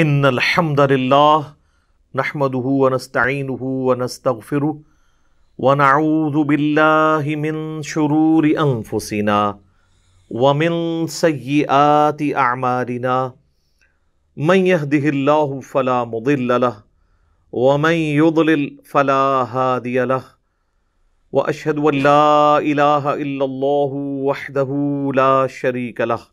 इन अलहमदल्ला नहमदहू वनस्तिन वनस्तफ़िर वनाउज़बिल्लिमिन शरूर अनफुसिना वमिन सयात आमारिना मन यहदिल्ला फ़ला मुदिल्ल वमन युदलिल फ़ला हादियला व अशद वल्ला इलाह वहदहू ला शरीक लह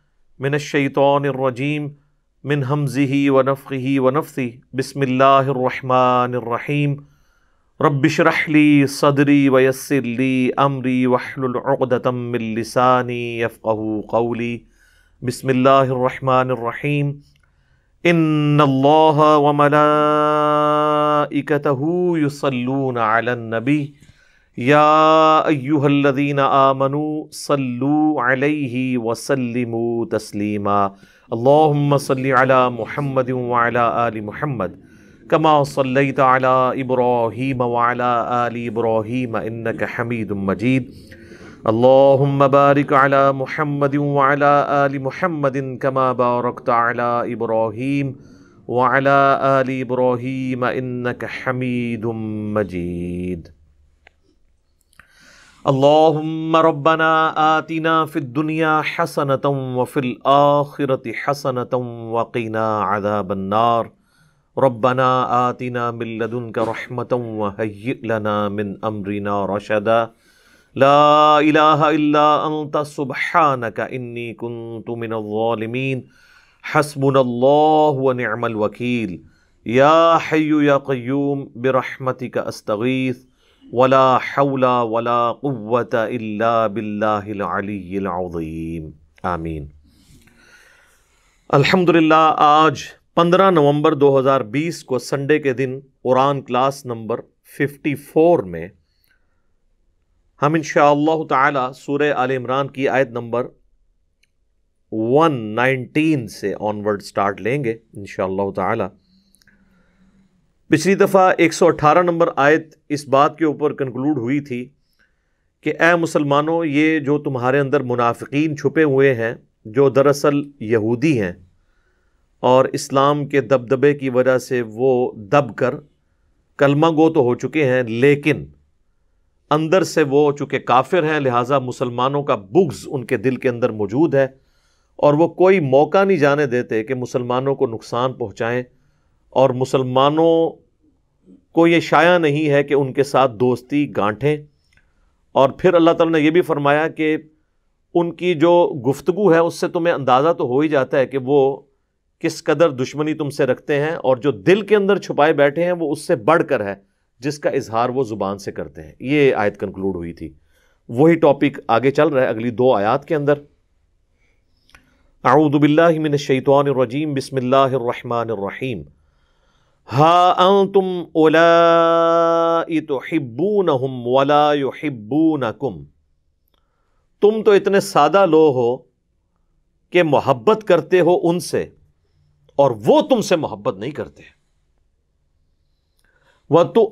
मिनशैतरजीम मिन हमज़ी वनफ़ी वनफ़ी बसमीम रबशरहली सदरी वयसरली अमरी वहलतमिलसानी यफ़ू कौली बसमीम इन वमला इकतहू यसलून आलनबी यादीन आमनु सल्लू अलैहि वसल्लिमु तस्लीमा अल्लाहुम्म सल्लि अला मुहम्मद वाला आलि मुहम्मद कमा सल्लैत अला इब्राहीम वाला आलि इब्राहीम इन्नक हमीद मजीद अल्लाहुम्म बारिक अला मुहम्मद वाला आलि मुहम्मद कमा बारकत अला इब्राहीम वाला आलि इब्राहीम इन्नक हमीद मजीद रब्बना आतिना फ़िद दुनिया हसनतम वफ़िल आखिरत हसनतम वक़ीना आदाबन्नार रब्बना आतिना मिल्लदन का रहमतम वहयलना मिन अमरीना रशदा ला इलाहा इल्ला अंत सुबहानक इन्नी कुंतु मिन ज़ालिमीन हस्बुनल्लाहु व निअमल वकील या हय्यु या क़य्यूम बिरहमतिक अस्तगीथ वला हौला वला क़ुवत इल्ला बिल्लाम आमीन अल्हम्दुलिल्लाह आज 15 नवंबर 2020 को संडे के दिन कुरान क्लास नंबर 54 में हम इन ताला सूर्य आल इमरान की आयत नंबर 119 से ऑनवर्ड स्टार्ट लेंगे इन ताला पिछली दफ़ा एक सौ अट्ठारह नंबर आयत इस बात के ऊपर कंक्लूड हुई थी कि ए मुसलमानों ये जो तुम्हारे अंदर मुनाफिकीन छुपे हुए हैं जो दरअसल यहूदी हैं और इस्लाम के दबदबे की वजह से वो दब कर कलमा गो तो हो चुके हैं लेकिन अंदर से वो चूँकि काफिर हैं लिहाजा मुसलमानों का बुग्ज़ उनके दिल के अंदर मौजूद है और वो कोई मौका नहीं जाने देते कि मुसलमानों को नुकसान पहुँचाएँ और मुसलमानों को ये शाया नहीं है कि उनके साथ दोस्ती गांठें और फिर अल्लाह ताला ने यह भी फरमाया कि उनकी जो गुफ्तगु है उससे तुम्हें अंदाज़ा तो हो ही जाता है कि वो किस कदर दुश्मनी तुमसे रखते हैं और जो दिल के अंदर छुपाए बैठे हैं वो उससे बढ़ कर है जिसका इजहार वो ज़ुबान से करते हैं ये आयत कंक्लूड हुई थी वही टॉपिक आगे चल रहा है अगली दो आयात के अंदर आऊदबिल्लिमिनशैतवानरजीम बसमिल्लर रहीम हा तुम ओला तो हिब्बू न हम वला यो हिब्बू न कुम तुम तो इतने सादा लो हो कि मोहब्बत करते हो उनसे और वो तुमसे मोहब्बत नहीं करते वह तो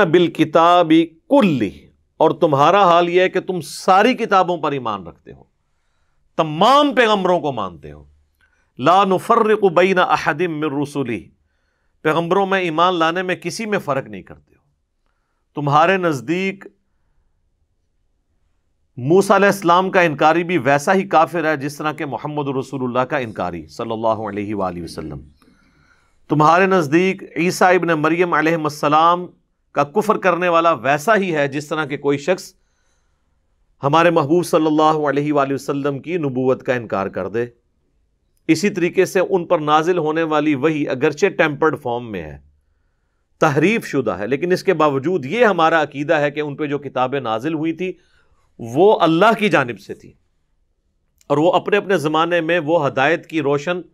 न बिल किताबी कुल्ली और तुम्हारा हाल यह है कि तुम सारी किताबों पर ईमान रखते हो तमाम पैगम्बरों को मानते हो ला नफर्रबैन अहदिम रसुली पैगम्बरों में ईमान लाने में किसी में फ़र्क नहीं करते हो तुम्हारे नज़दीक मूसा इस्लाम का इनकारी भी वैसा ही काफिर है जिस तरह के मोहम्मद रसूलुल्लाह का इनकारी सल्लल्लाहु अलैहि वसल्लम तुम्हारे नज़दीक ईसा इबन मरियम अलैहिस्सलाम का कुफर करने वाला वैसा ही है जिस तरह के कोई शख्स हमारे महबूब सल्लल्लाहु अलैहि वसल्लम की नबूवत का इनकार कर दे इसी तरीके से उन पर नाजिल होने वाली वही अगरचे टेम्पर्ड फॉर्म में है तहरीफ शुदा है लेकिन इसके बावजूद ये हमारा अकीदा है कि उन पर जो किताबें नाजिल हुई थी वो अल्लाह की जानब से थी और वह अपने अपने ज़माने में वो हदायत की रोशन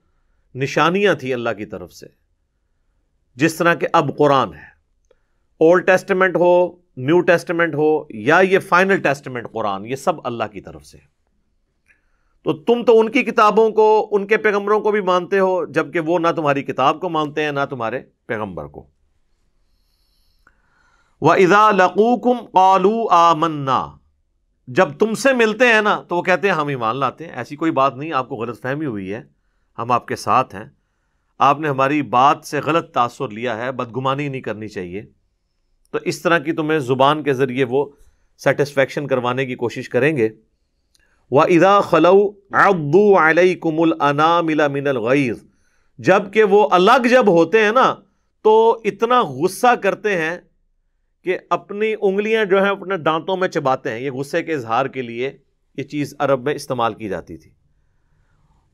निशानियाँ थी अल्लाह की तरफ से जिस तरह के अब कुरान है ओल्ड टेस्टमेंट हो न्यू टेस्टमेंट हो या ये फाइनल टेस्टमेंट कुरान ये सब अल्लाह की तरफ से है तो तुम तो उनकी किताबों को उनके पैगंबरों को भी मानते हो जबकि वो ना तुम्हारी किताब को मानते हैं ना तुम्हारे पैगंबर को व इज़ा लकूकुम कालू आमन्ना जब तुमसे मिलते हैं ना तो वो कहते हैं हम ही मान लाते हैं ऐसी कोई बात नहीं आपको गलत फहमी हुई है हम आपके साथ हैं आपने हमारी बात से गलत तासुर लिया है बदगुमानी नहीं करनी चाहिए तो इस तरह की तुम्हें ज़ुबान के ज़रिए वो सेटिस्फेक्शन करवाने की कोशिश करेंगे व इज़ा खलऊ अब्दू अलकुमुल अनामिला मिनल गईज़ जबकि वो अलग जब होते हैं ना तो इतना गुस्सा करते हैं कि अपनी उंगलियाँ जो हैं अपने दांतों में चबाते हैं ये गुस्से के इजहार के लिए ये चीज़ अरब में इस्तेमाल की जाती थी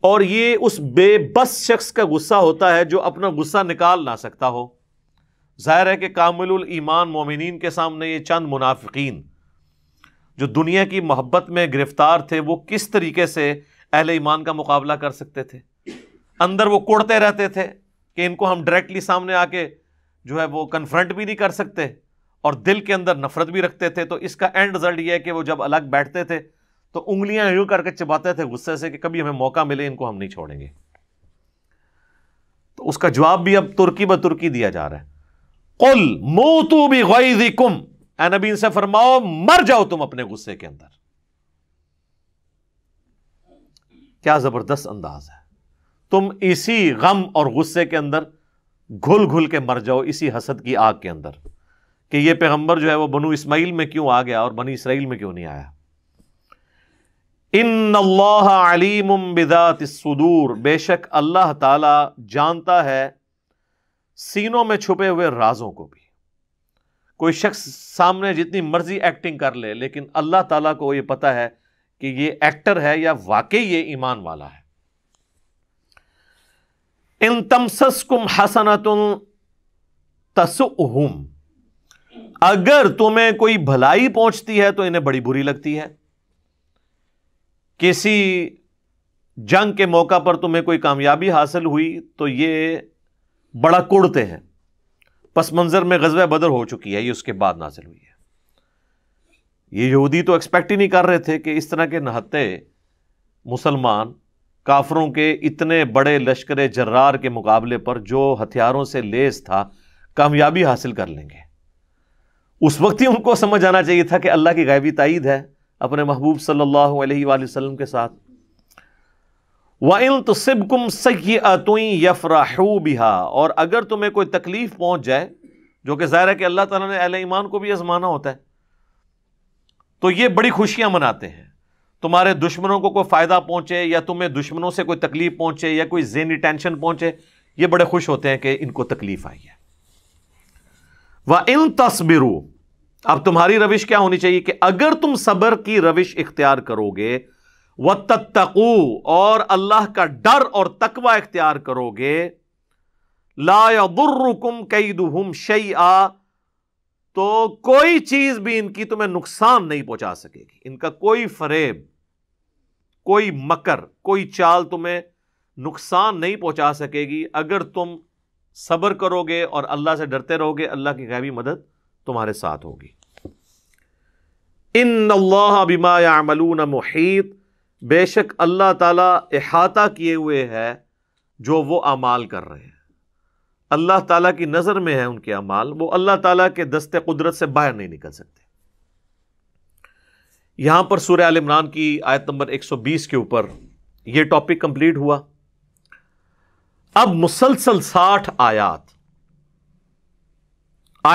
और ये उस बेबस शख्स का गुस्सा होता है जो अपना गुस्सा निकाल ना सकता हो जाहिर है कि कामिल ईमान मोमिन के सामने ये चंद मुनाफिकीन जो दुनिया की मोहब्बत में गिरफ्तार थे वो किस तरीके से अहल ईमान का मुकाबला कर सकते थे अंदर वो कोड़ते रहते थे कि इनको हम डायरेक्टली सामने आके जो है वो कन्फ्रंट भी नहीं कर सकते और दिल के अंदर नफरत भी रखते थे तो इसका एंड रिजल्ट यह है कि वो जब अलग बैठते थे तो उंगलियां यूं करके चबाते थे गुस्से से कि कभी हमें मौका मिले इनको हम नहीं छोड़ेंगे तो उसका जवाब भी अब तुर्की ब तुर्की दिया जा रहा है कुल मोतू भी गई कुम नबीन से फरमाओ मर जाओ तुम अपने गुस्से के अंदर क्या जबरदस्त अंदाज है तुम इसी गम और गुस्से के अंदर घुल घुल के मर जाओ इसी हसद की आग के अंदर कि ये पैगंबर जो है वो बनु इस्माइल में क्यों आ गया और बनी इसराइल में क्यों नहीं आया इन अल्लाह अलीम बिदात सदूर बेशक अल्लाह ताला जानता है सीनों में छुपे हुए राजों को भी कोई शख्स सामने जितनी मर्जी एक्टिंग कर ले लेकिन अल्लाह ताला को ये पता है कि ये एक्टर है या वाकई ये ईमान वाला है इन तमसस तमसस्कुम हसनतुन तसुहुम अगर तुम्हें कोई भलाई पहुंचती है तो इन्हें बड़ी बुरी लगती है किसी जंग के मौका पर तुम्हें कोई कामयाबी हासिल हुई तो ये बड़ा कुड़ते हैं पस मंज़र में गजब बदर हो चुकी है ये उसके बाद नाजिल हुई है ये यहूदी तो एक्सपेक्ट ही नहीं कर रहे थे कि इस तरह के नहाते मुसलमान काफरों के इतने बड़े लश्कर जर्रार के मुकाबले पर जो हथियारों से लेस था कामयाबी हासिल कर लेंगे उस वक्त ही उनको समझ आना चाहिए था कि अल्लाह की गायबी तइद है अपने महबूब सल्लल्लाहु अलैहि के साथ वन तुसिबकुम सैतुई यफराहू बिहा और अगर तुम्हें कोई तकलीफ़ पहुंच जाए जो कि ज़ाहिर है कि अल्लाह ताला ने अहल ईमान को भी आजमाना होता है तो ये बड़ी खुशियां मनाते हैं तुम्हारे दुश्मनों को कोई फ़ायदा पहुंचे या तुम्हें दुश्मनों से कोई तकलीफ़ पहुंचे या कोई जेनी टेंशन पहुंचे ये बड़े खुश होते हैं कि इनको तकलीफ़ आई है वह इन तस्बिरू अब तुम्हारी रविश क्या होनी चाहिए कि अगर तुम सबर की रविश इख्तियार करोगे व तत्तकू और अल्लाह का डर और तकवा इख्तियार करोगे लायबुर्रकुम कई दुहम शैया तो कोई चीज भी इनकी तुम्हें नुकसान नहीं पहुंचा सकेगी इनका कोई फरेब कोई मकर कोई चाल तुम्हें नुकसान नहीं पहुंचा सकेगी अगर तुम सब्र करोगे और अल्लाह से डरते रहोगे अल्लाह की गैबी मदद तुम्हारे साथ होगी इन बिमा यामलून मुहीत बेशक अल्लाह ताला अहाता किए हुए है जो वो अमाल कर रहे हैं अल्लाह ताला की नज़र में है उनके अमाल वो अल्लाह ताला के दस्ते कुदरत से बाहर नहीं निकल सकते यहाँ पर सूर्य आल इमरान की आयत नंबर 120 के ऊपर ये टॉपिक कंप्लीट हुआ अब मुसलसल 60 आयात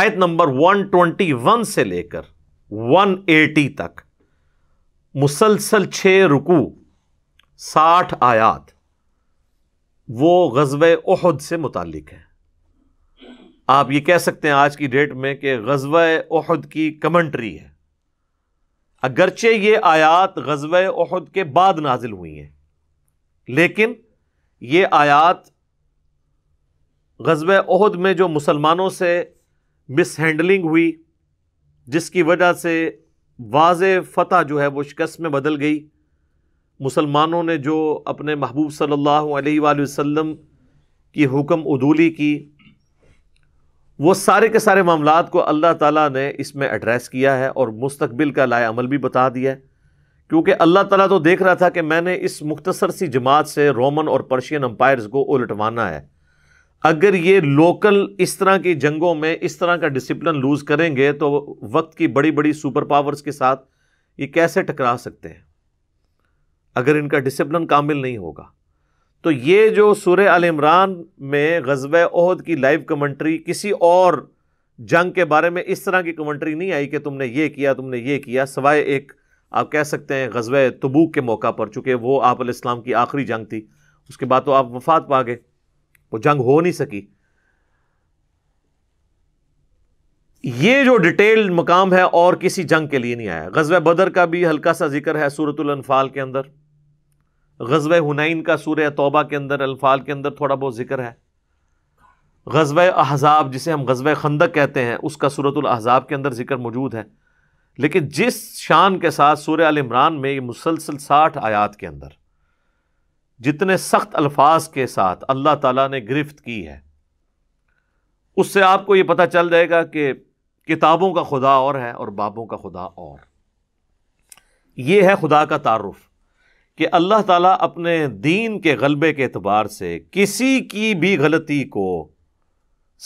आयत नंबर 121 से लेकर 180 तक मुसलसल छः रुकू साठ आयात वो गज़ब अहद से मुतक़ है आप ये कह सकते हैं आज की डेट में कि गज़ब अहद की कमेंट्री है अगरचे ये आयात गजब अहद के बाद नाजिल हुई हैं लेकिन ये आयात गजब अहद में जो मुसलमानों से मिस हुई जिसकी वजह से वाज फ़तह जो है वो शिकस्त में बदल गई मुसलमानों ने जो अपने महबूब सल्लल्लाहु अलैहि वसल्लम की हुक्म उदूली की वो सारे के सारे मामलों को अल्लाह ताला ने इसमें एड्रेस किया है और मुस्तबिल का लाए अमल भी बता दिया है क्योंकि अल्लाह ताला तो देख रहा था कि मैंने इस मुख्तसर सी जमात से रोमन और पर्शियन अम्पायर्स को उलटवाना है अगर ये लोकल इस तरह की जंगों में इस तरह का डिसिप्लिन लूज़ करेंगे तो वक्त की बड़ी बड़ी सुपर पावर्स के साथ ये कैसे टकरा सकते हैं अगर इनका डिसिप्लिन कामिल नहीं होगा तो ये जो सुर अल इमरान में गजब अहद की लाइव कमेंट्री किसी और जंग के बारे में इस तरह की कमेंट्री नहीं आई कि तुमने ये किया तुमने ये किया सवाए एक आप कह सकते हैं गजब तबूक के मौका पर चूँकि वो आप इस्लाम की आखिरी जंग थी उसके बाद तो आप वफात पा गए वो जंग हो नहीं सकी ये जो डिटेल्ड मकाम है और किसी जंग के लिए नहीं आया गजब बदर का भी हल्का सा जिक्र है सूरत अनफाल के अंदर गजब हुनैन का सूर्य तोबा के अंदर अनफाल के अंदर थोड़ा बहुत जिक्र है गजब अहजाब जिसे हम गजब खंदक कहते हैं उसका सूरत अहजाब के अंदर जिक्र मौजूद है लेकिन जिस शान के साथ सूर्य इमरान में ये मुसलसल साठ आयात के अंदर जितने सख्त अल्फाज के साथ अल्लाह ताला ने गिरफ्त की है उससे आपको यह पता चल जाएगा कि किताबों का खुदा और है और बाबों का खुदा और यह है खुदा का तारफ़ कि अल्लाह ताला अपने दीन के गलबे के अतबार से किसी की भी गलती को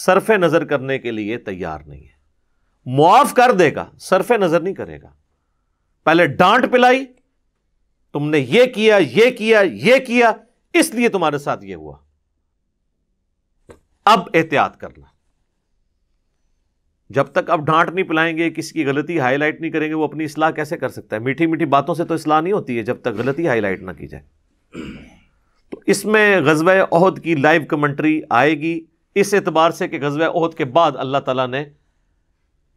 सरफ नज़र करने के लिए तैयार नहीं है मुआफ़ कर देगा सरफ नज़र नहीं करेगा पहले डांट पिलाई तुमने ये किया ये किया ये किया इसलिए तुम्हारे साथ ये हुआ अब एहतियात करना जब तक अब डांट नहीं पिलाएंगे किसी की गलती हाईलाइट नहीं करेंगे वो अपनी इसलाह कैसे कर सकता है मीठी मीठी बातों से तो इसलाह नहीं होती है जब तक गलती हाईलाइट ना की जाए तो इसमें गजब अहद की लाइव कमेंट्री आएगी इस एतबार से कि गजब अहद के बाद अल्लाह तला ने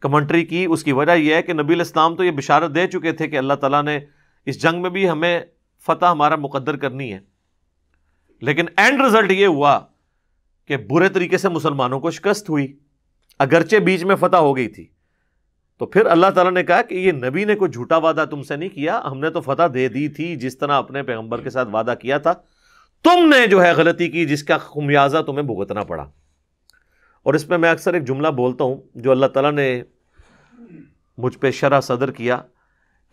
कमेंट्री की उसकी वजह यह है कि नबी इस्लाम तो ये बिशारत दे चुके थे कि अल्लाह तला ने इस जंग में भी हमें फतह हमारा मुकद्दर करनी है लेकिन एंड रिजल्ट ये हुआ कि बुरे तरीके से मुसलमानों को शिकस्त हुई अगरचे बीच में फतह हो गई थी तो फिर अल्लाह ताला ने कहा कि ये नबी ने कोई झूठा वादा तुमसे नहीं किया हमने तो फतह दे दी थी जिस तरह अपने पैगंबर के साथ वादा किया था तुमने जो है गलती की जिसका खुमियाजा तुम्हें भुगतना पड़ा और इसमें मैं अक्सर एक जुमला बोलता हूँ जो अल्लाह ताला ने मुझ पर शरा सदर किया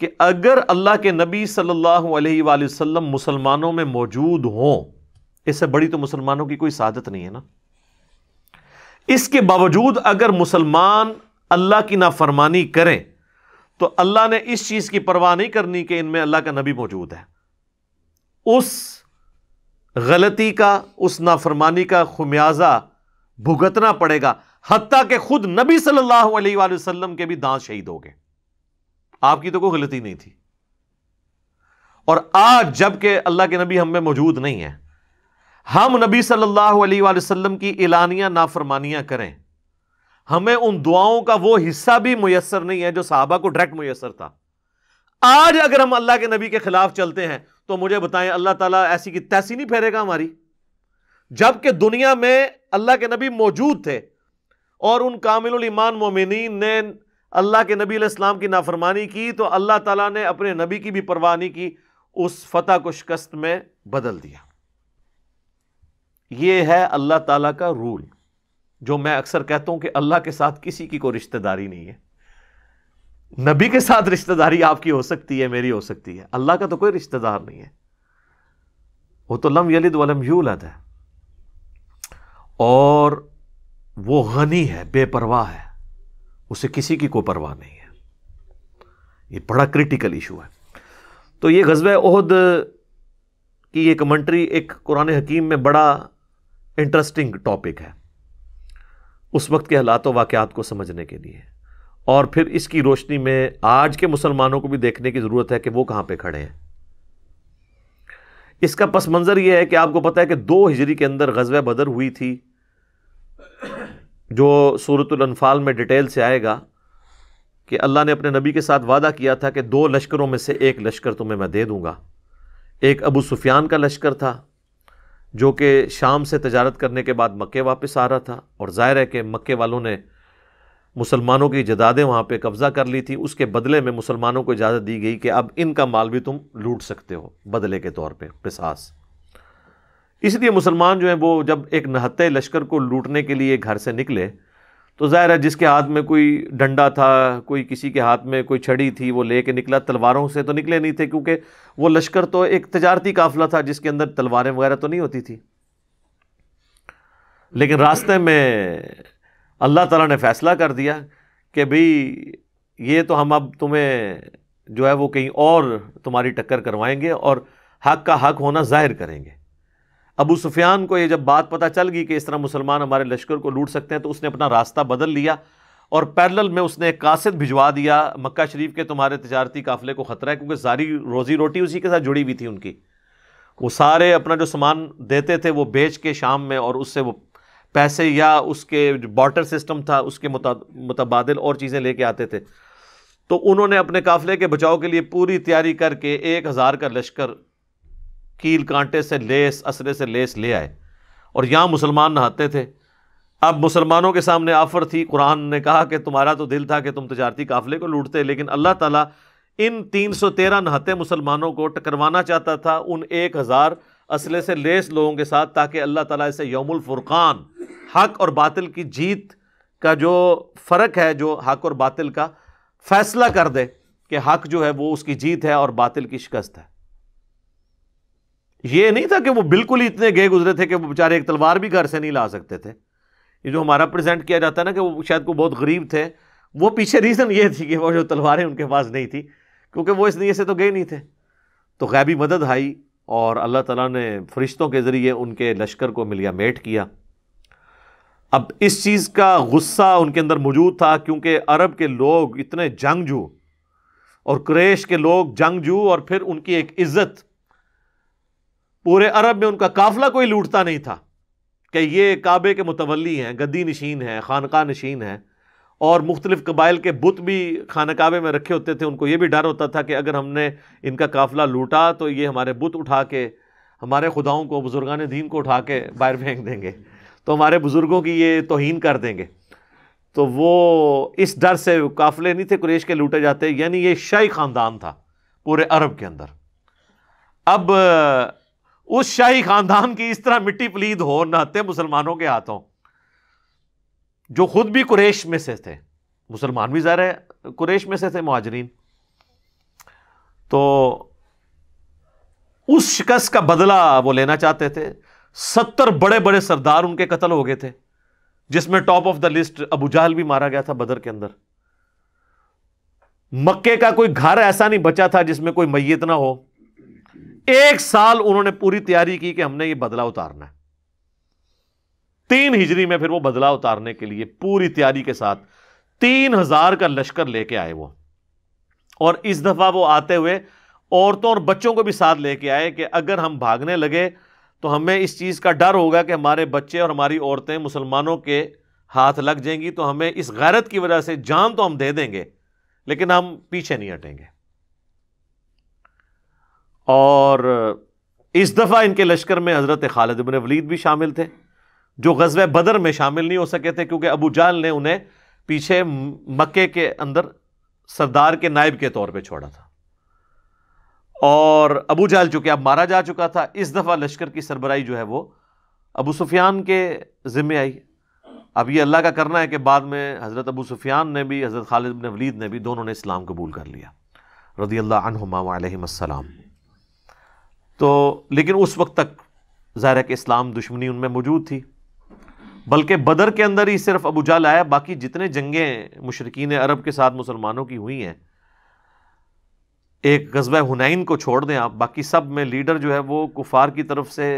कि अगर अल्लाह के नबी सल्लल्लाहु अलैहि वसल्लम मुसलमानों में मौजूद हों इससे बड़ी तो मुसलमानों की कोई सादत नहीं है ना इसके बावजूद अगर मुसलमान अल्लाह की नाफरमानी करें तो अल्लाह ने इस चीज़ की परवाह नहीं करनी कि इनमें अल्लाह का नबी मौजूद है उस गलती का उस नाफरमानी का खुमियाजा भुगतना पड़ेगा हती कि खुद नबी सल्लल्लाहु अलैहि वसल्लम के भी दांत शहीद हो गए आपकी तो कोई गलती नहीं थी और आज जबकि अल्लाह के नबी हमें मौजूद नहीं है हम नबी सल्लल्लाहु अलैहि वसल्लम की एलानिया नाफरमानियां करें हमें उन दुआओं का वो हिस्सा भी मुयसर नहीं है जो साहबा को डायरेक्ट मुयसर था आज अगर हम अल्लाह के नबी के खिलाफ चलते हैं तो मुझे बताएं अल्लाह ताला ऐसी की तैसी नहीं फेरेगा हमारी जबकि दुनिया में अल्लाह के नबी मौजूद थे और उन कामिल ईमान मोमिन ने अल्लाह के नबी इस्लाम की नाफरमानी की तो अल्लाह ताला ने अपने नबी की भी परवाह नहीं की उस फतह को शिकस्त में बदल दिया यह है अल्लाह ताला का रूल जो मैं अक्सर कहता हूं कि अल्लाह के साथ किसी की कोई रिश्तेदारी नहीं है नबी के साथ रिश्तेदारी आपकी हो सकती है मेरी हो सकती है अल्लाह का तो कोई रिश्तेदार नहीं है वो तो लम यलिद वलम यूलद है और वो गनी है बेपरवाह है उसे किसी की कोई परवाह नहीं है ये बड़ा क्रिटिकल इशू है तो ये गजब ओहद की ये कमेंट्री एक कुरान हकीम में बड़ा इंटरेस्टिंग टॉपिक है उस वक्त के हालात वाकत वाक़ात को समझने के लिए और फिर इसकी रोशनी में आज के मुसलमानों को भी देखने की ज़रूरत है कि वो कहाँ पे खड़े हैं इसका पस मंज़र ये है कि आपको पता है कि दो हिजरी के अंदर गजब बदर हुई थी जो सूरतलनफ़ाल में डिटेल से आएगा कि अल्लाह ने अपने नबी के साथ वादा किया था कि दो लश्करों में से एक लश्कर तुम्हें मैं दे दूँगा एक अबू सुफियान का लश्कर था जो कि शाम से तजारत करने के बाद मक्के वापस आ रहा था और ज़ाहिर है कि मक्के वालों ने मुसलमानों की जदादें वहाँ पे कब्ज़ा कर ली थी उसके बदले में मुसलमानों को इजाज़त दी गई कि अब इनका माल भी तुम लूट सकते हो बदले के तौर पे पिसास इसलिए मुसलमान जो हैं वो जब एक नहते लश्कर को लूटने के लिए घर से निकले तो ज़ाहिर है जिसके हाथ में कोई डंडा था कोई किसी के हाथ में कोई छड़ी थी वो ले कर निकला तलवारों से तो निकले नहीं थे क्योंकि वो लश्कर तो एक तजारती काफिला था जिसके अंदर तलवारें वगैरह तो नहीं होती थी लेकिन रास्ते में अल्लाह ताला ने फ़ैसला कर दिया कि भाई ये तो हम अब तुम्हें जो है वो कहीं और तुम्हारी टक्कर करवाएंगे और हक का हक होना ज़ाहिर करेंगे अबू सुफियान को ये जब बात पता चल गई कि इस तरह मुसलमान हमारे लश्कर को लूट सकते हैं तो उसने अपना रास्ता बदल लिया और पैरल में उसने एक कासिद भिजवा दिया मक्का शरीफ के तुम्हारे तजारती काफिले को ख़तरा है क्योंकि सारी रोज़ी रोटी उसी के साथ जुड़ी हुई थी उनकी वो सारे अपना जो सामान देते थे वो बेच के शाम में और उससे वो पैसे या उसके जो बॉटर सिस्टम था उसके मुतबाद और चीज़ें लेके आते थे तो उन्होंने अपने काफ़िले के बचाव के लिए पूरी तैयारी करके एक हज़ार का लश्कर कील कांटे से लेस असरे से लेस ले आए और यहाँ मुसलमान नहाते थे अब मुसलमानों के सामने आफर थी कुरान ने कहा कि तुम्हारा तो दिल था कि तुम तजारती काफिले को लूटते लेकिन अल्लाह ताला इन 313 नहाते मुसलमानों को टकरवाना चाहता था उन एक हज़ार असले से लेस लोगों के साथ ताकि अल्लाह ताला इसे यौमुल फुरकान हक और बातिल की जीत का जो फ़र्क है जो हक और बातिल का फ़ैसला कर दे कि हक जो है वो उसकी जीत है और बातिल की शिकस्त है ये नहीं था कि वो बिल्कुल ही इतने गए गुजरे थे कि वो बेचारे एक तलवार भी घर से नहीं ला सकते थे ये जो हमारा प्रेजेंट किया जाता है ना कि वो शायद को बहुत गरीब थे वो पीछे रीज़न ये थी कि वो जो तलवारें उनके पास नहीं थी क्योंकि वो इस नीयत से तो गए नहीं थे तो गैबी मदद आई और अल्लाह तला ने फरिश्तों के ज़रिए उनके लश्कर को मिलिया मेट किया अब इस चीज़ का गुस्सा उनके अंदर मौजूद था क्योंकि अरब के लोग इतने जंगजू और क्रेश के लोग जंगजू और फिर उनकी एक इज़्ज़त पूरे अरब में उनका काफिला कोई लूटता नहीं था कि ये काबे के मुतवली हैं गद्दी नशीन हैं खानका नशीन हैं और मुख्तलिफ़ कबाइल के बुत भी खान काबे में रखे होते थे उनको ये भी डर होता था कि अगर हमने इनका काफिला लूटा तो ये हमारे बुत उठा के हमारे खुदाओं को बुज़ुर्गान दीन को उठा के बाहर फेंक देंगे तो हमारे बुज़ुर्गों की ये तोहन कर देंगे तो वो इस डर से काफ़िले नहीं थे कुरेश के लूटे जाते यानी ये शाही ख़ानदान था पूरे अरब के अंदर अब उस शाही खानदान की इस तरह मिट्टी पलीद हो न मुसलमानों के हाथों जो खुद भी कुरेश में से थे मुसलमान भी ज़ाहिर कुरेश में से थे महाजरीन तो उस शिकस्त का बदला वो लेना चाहते थे सत्तर बड़े बड़े सरदार उनके कत्ल हो गए थे जिसमें top of the list Abu Jahl भी मारा गया था बदर के अंदर मक्के का कोई घर ऐसा नहीं बचा था जिसमें कोई मैयत ना हो एक साल उन्होंने पूरी तैयारी की कि हमने ये बदला उतारना है तीन हिजरी में फिर वो बदला उतारने के लिए पूरी तैयारी के साथ तीन हजार का लश्कर लेके आए वो और इस दफा वो आते हुए औरतों और बच्चों को भी साथ लेके आए कि अगर हम भागने लगे तो हमें इस चीज़ का डर होगा कि हमारे बच्चे और हमारी औरतें मुसलमानों के हाथ लग जाएंगी तो हमें इस गैरत की वजह से जान तो हम दे देंगे लेकिन हम पीछे नहीं हटेंगे और इस दफ़ा इनके लश्कर में हज़रत खालिद इबन वलीद भी शामिल थे जो गजब बदर में शामिल नहीं हो सके थे क्योंकि अबू जाल ने उन्हें पीछे मक्के के अंदर सरदार के नायब के तौर पर छोड़ा था और अबू जाल चूँकि अब मारा जा चुका था इस दफ़ा लश्कर की सरबराई जो है वो अबू सुफियान के ज़िम्मे आई अब ये अल्लाह का करना है कि बाद में हज़रत अबू सुफियान ने भी हज़रत खालिद इबन वलीद ने भी दोनों ने इस्लाम कबूल कर लिया रदी अल्लाह अनहुमा तो लेकिन उस वक्त तक ज़ाहिर है कि इस्लाम दुश्मनी उनमें मौजूद थी बल्कि बदर के अंदर ही सिर्फ अबू जाल आया बाकी जितने जंगें मशरकिन अरब के साथ मुसलमानों की हुई हैं एक गजब हुनैन को छोड़ दें आप बाकी सब में लीडर जो है वो कुफार की तरफ से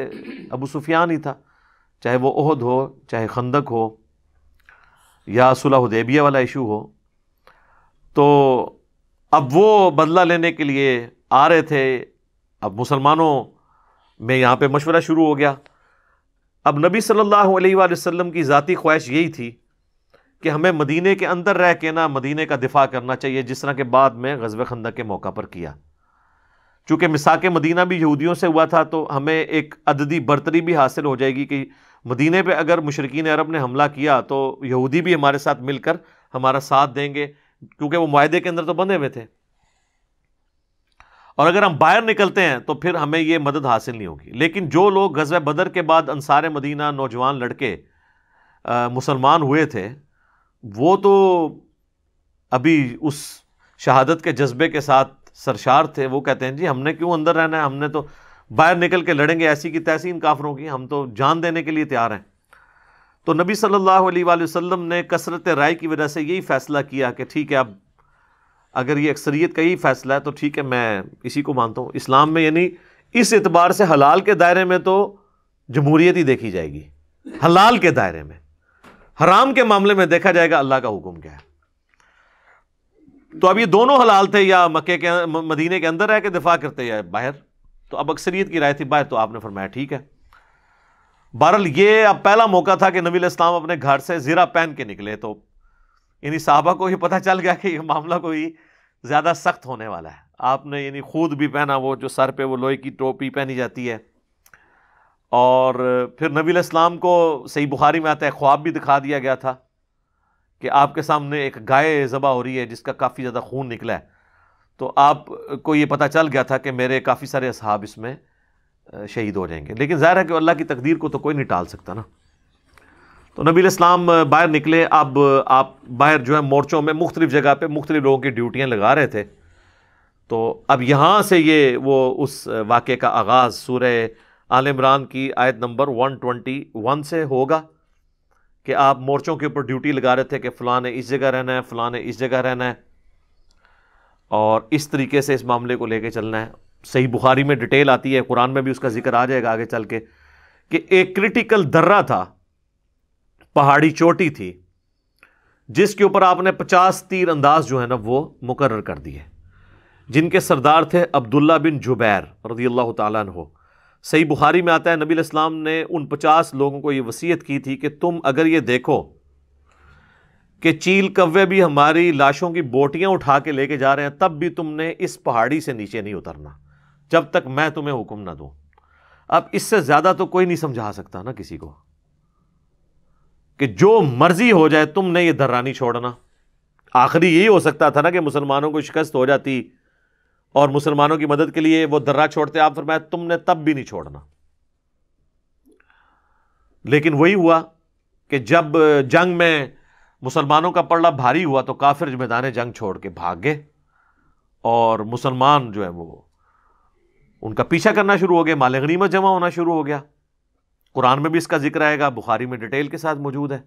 अबू सुफियान ही था चाहे वो ओहद हो चाहे खंदक हो या सुलहदेबिया वाला इशू हो तो अब वो बदला लेने के लिए आ रहे थे अब मुसलमानों में यहाँ पे मशवरा शुरू हो गया अब नबी सल्लल्लाहु अलैहि वसल्लम की ज़ाती ख्वाहिश यही थी कि हमें मदीने के अंदर रह के ना मदीने का दिफा करना चाहिए जिस तरह के बाद में गजब खंदा के मौका पर किया चूँकि मिसाक मदीना भी यहूदियों से हुआ था तो हमें एक अददी बरतरी भी हासिल हो जाएगी कि मदीने पर अगर मुशरकिन अरब ने हमला किया तो यहूदी भी हमारे साथ मिलकर हमारा साथ देंगे क्योंकि वो माहे के अंदर तो बने हुए थे और अगर हम बाहर निकलते हैं तो फिर हमें ये मदद हासिल नहीं होगी लेकिन जो लोग गजब बदर के बाद अनसार मदीना नौजवान लड़के मुसलमान हुए थे वो तो अभी उस शहादत के जज्बे के साथ सरशार थे वो कहते हैं जी हमने क्यों अंदर रहना है हमने तो बाहर निकल के लड़ेंगे ऐसी की तैसी इन काफरों की हम तो जान देने के लिए तैयार हैं तो नबी सल्लल्लाहु अलैहि वसल्लम ने कसरत राय की वजह से यही फ़ैसला किया कि ठीक है अब अगर ये अक्सरियत का ही फैसला है तो ठीक है मैं इसी को मानता हूँ इस्लाम में यानी इस एतबार से हलाल के दायरे में तो जमहूरीत ही देखी जाएगी हलाल के दायरे में हराम के मामले में देखा जाएगा अल्लाह का हुक्म क्या है तो अब ये दोनों हलाल थे या मक्के के मदीने के अंदर रह के दिफा करते या बाहर तो अब अक्सरियत की राय थी बाहर तो आपने फरमाया ठीक है बहरल ये अब पहला मौका था कि नबी इस्लाम अपने घर से ज़ीरा पहन के निकले तो यानी साहबा को ही पता चल गया कि ये मामला कोई ज़्यादा सख्त होने वाला है आपने यानी खुद भी पहना वो जो सर पे वो लोहे की टोपी पहनी जाती है और फिर नबी इस्लाम को सही बुखारी में आता है ख्वाब भी दिखा दिया गया था कि आपके सामने एक गाय जबह हो रही है जिसका काफ़ी ज़्यादा खून निकला है तो आप को ये पता चल गया था कि मेरे काफ़ी सारे असहाब इसमें शहीद हो जाएंगे लेकिन ज़ाहिर है कि अल्लाह की तकदीर को तो कोई नहीं टाल सकता ना तो नबी इस्लाम बाहर निकले अब आप बाहर जो है मोर्चों में मुख्तलिफ जगह पर मुख्तलिफ लोगों की ड्यूटियाँ लगा रहे थे तो अब यहाँ से ये वो उस वाक़े का आगाज़ सूर आल की आयत नंबर वन ट्वेंटी वन से होगा कि आप मोर्चों के ऊपर ड्यूटी लगा रहे थे कि फ़लाँ ने इस जगह रहना है फ़लाँ ने इस जगह रहना है और इस तरीके से इस मामले को लेके चलना है सही बुखारी में डिटेल आती है कुरान में भी उसका जिक्र आ जाएगा आगे चल के कि एक क्रिटिकल दर्रा था पहाड़ी चोटी थी जिसके ऊपर आपने पचास तीर अंदाज जो है ना वो मुकर कर दिए जिनके सरदार थे अब्दुल्ला बिन जुबैर रदी अल्लाह तु सही बुखारी में आता है नबी इस्लाम ने उन पचास लोगों को ये वसीयत की थी कि तुम अगर ये देखो कि चील कव्वे भी हमारी लाशों की बोटियाँ उठा के लेके जा रहे हैं तब भी तुमने इस पहाड़ी से नीचे नहीं उतरना जब तक मैं तुम्हें हुक्म ना दूँ अब इससे ज़्यादा तो कोई नहीं समझा सकता ना किसी को कि जो मर्जी हो जाए तुमने ये नहीं छोड़ना आखिरी यही हो सकता था ना कि मुसलमानों को शिकस्त हो जाती और मुसलमानों की मदद के लिए वो दर्रा छोड़ते आप फरमाया तुमने तब भी नहीं छोड़ना लेकिन वही हुआ कि जब जंग में मुसलमानों का पड़ला भारी हुआ तो काफिर मैदान जंग छोड़ के भाग गए और मुसलमान जो है वो उनका पीछा करना शुरू हो गया माल गनीमत जमा होना शुरू हो गया कुरान में भी इसका जिक्र आएगा बुखारी में डिटेल के साथ मौजूद है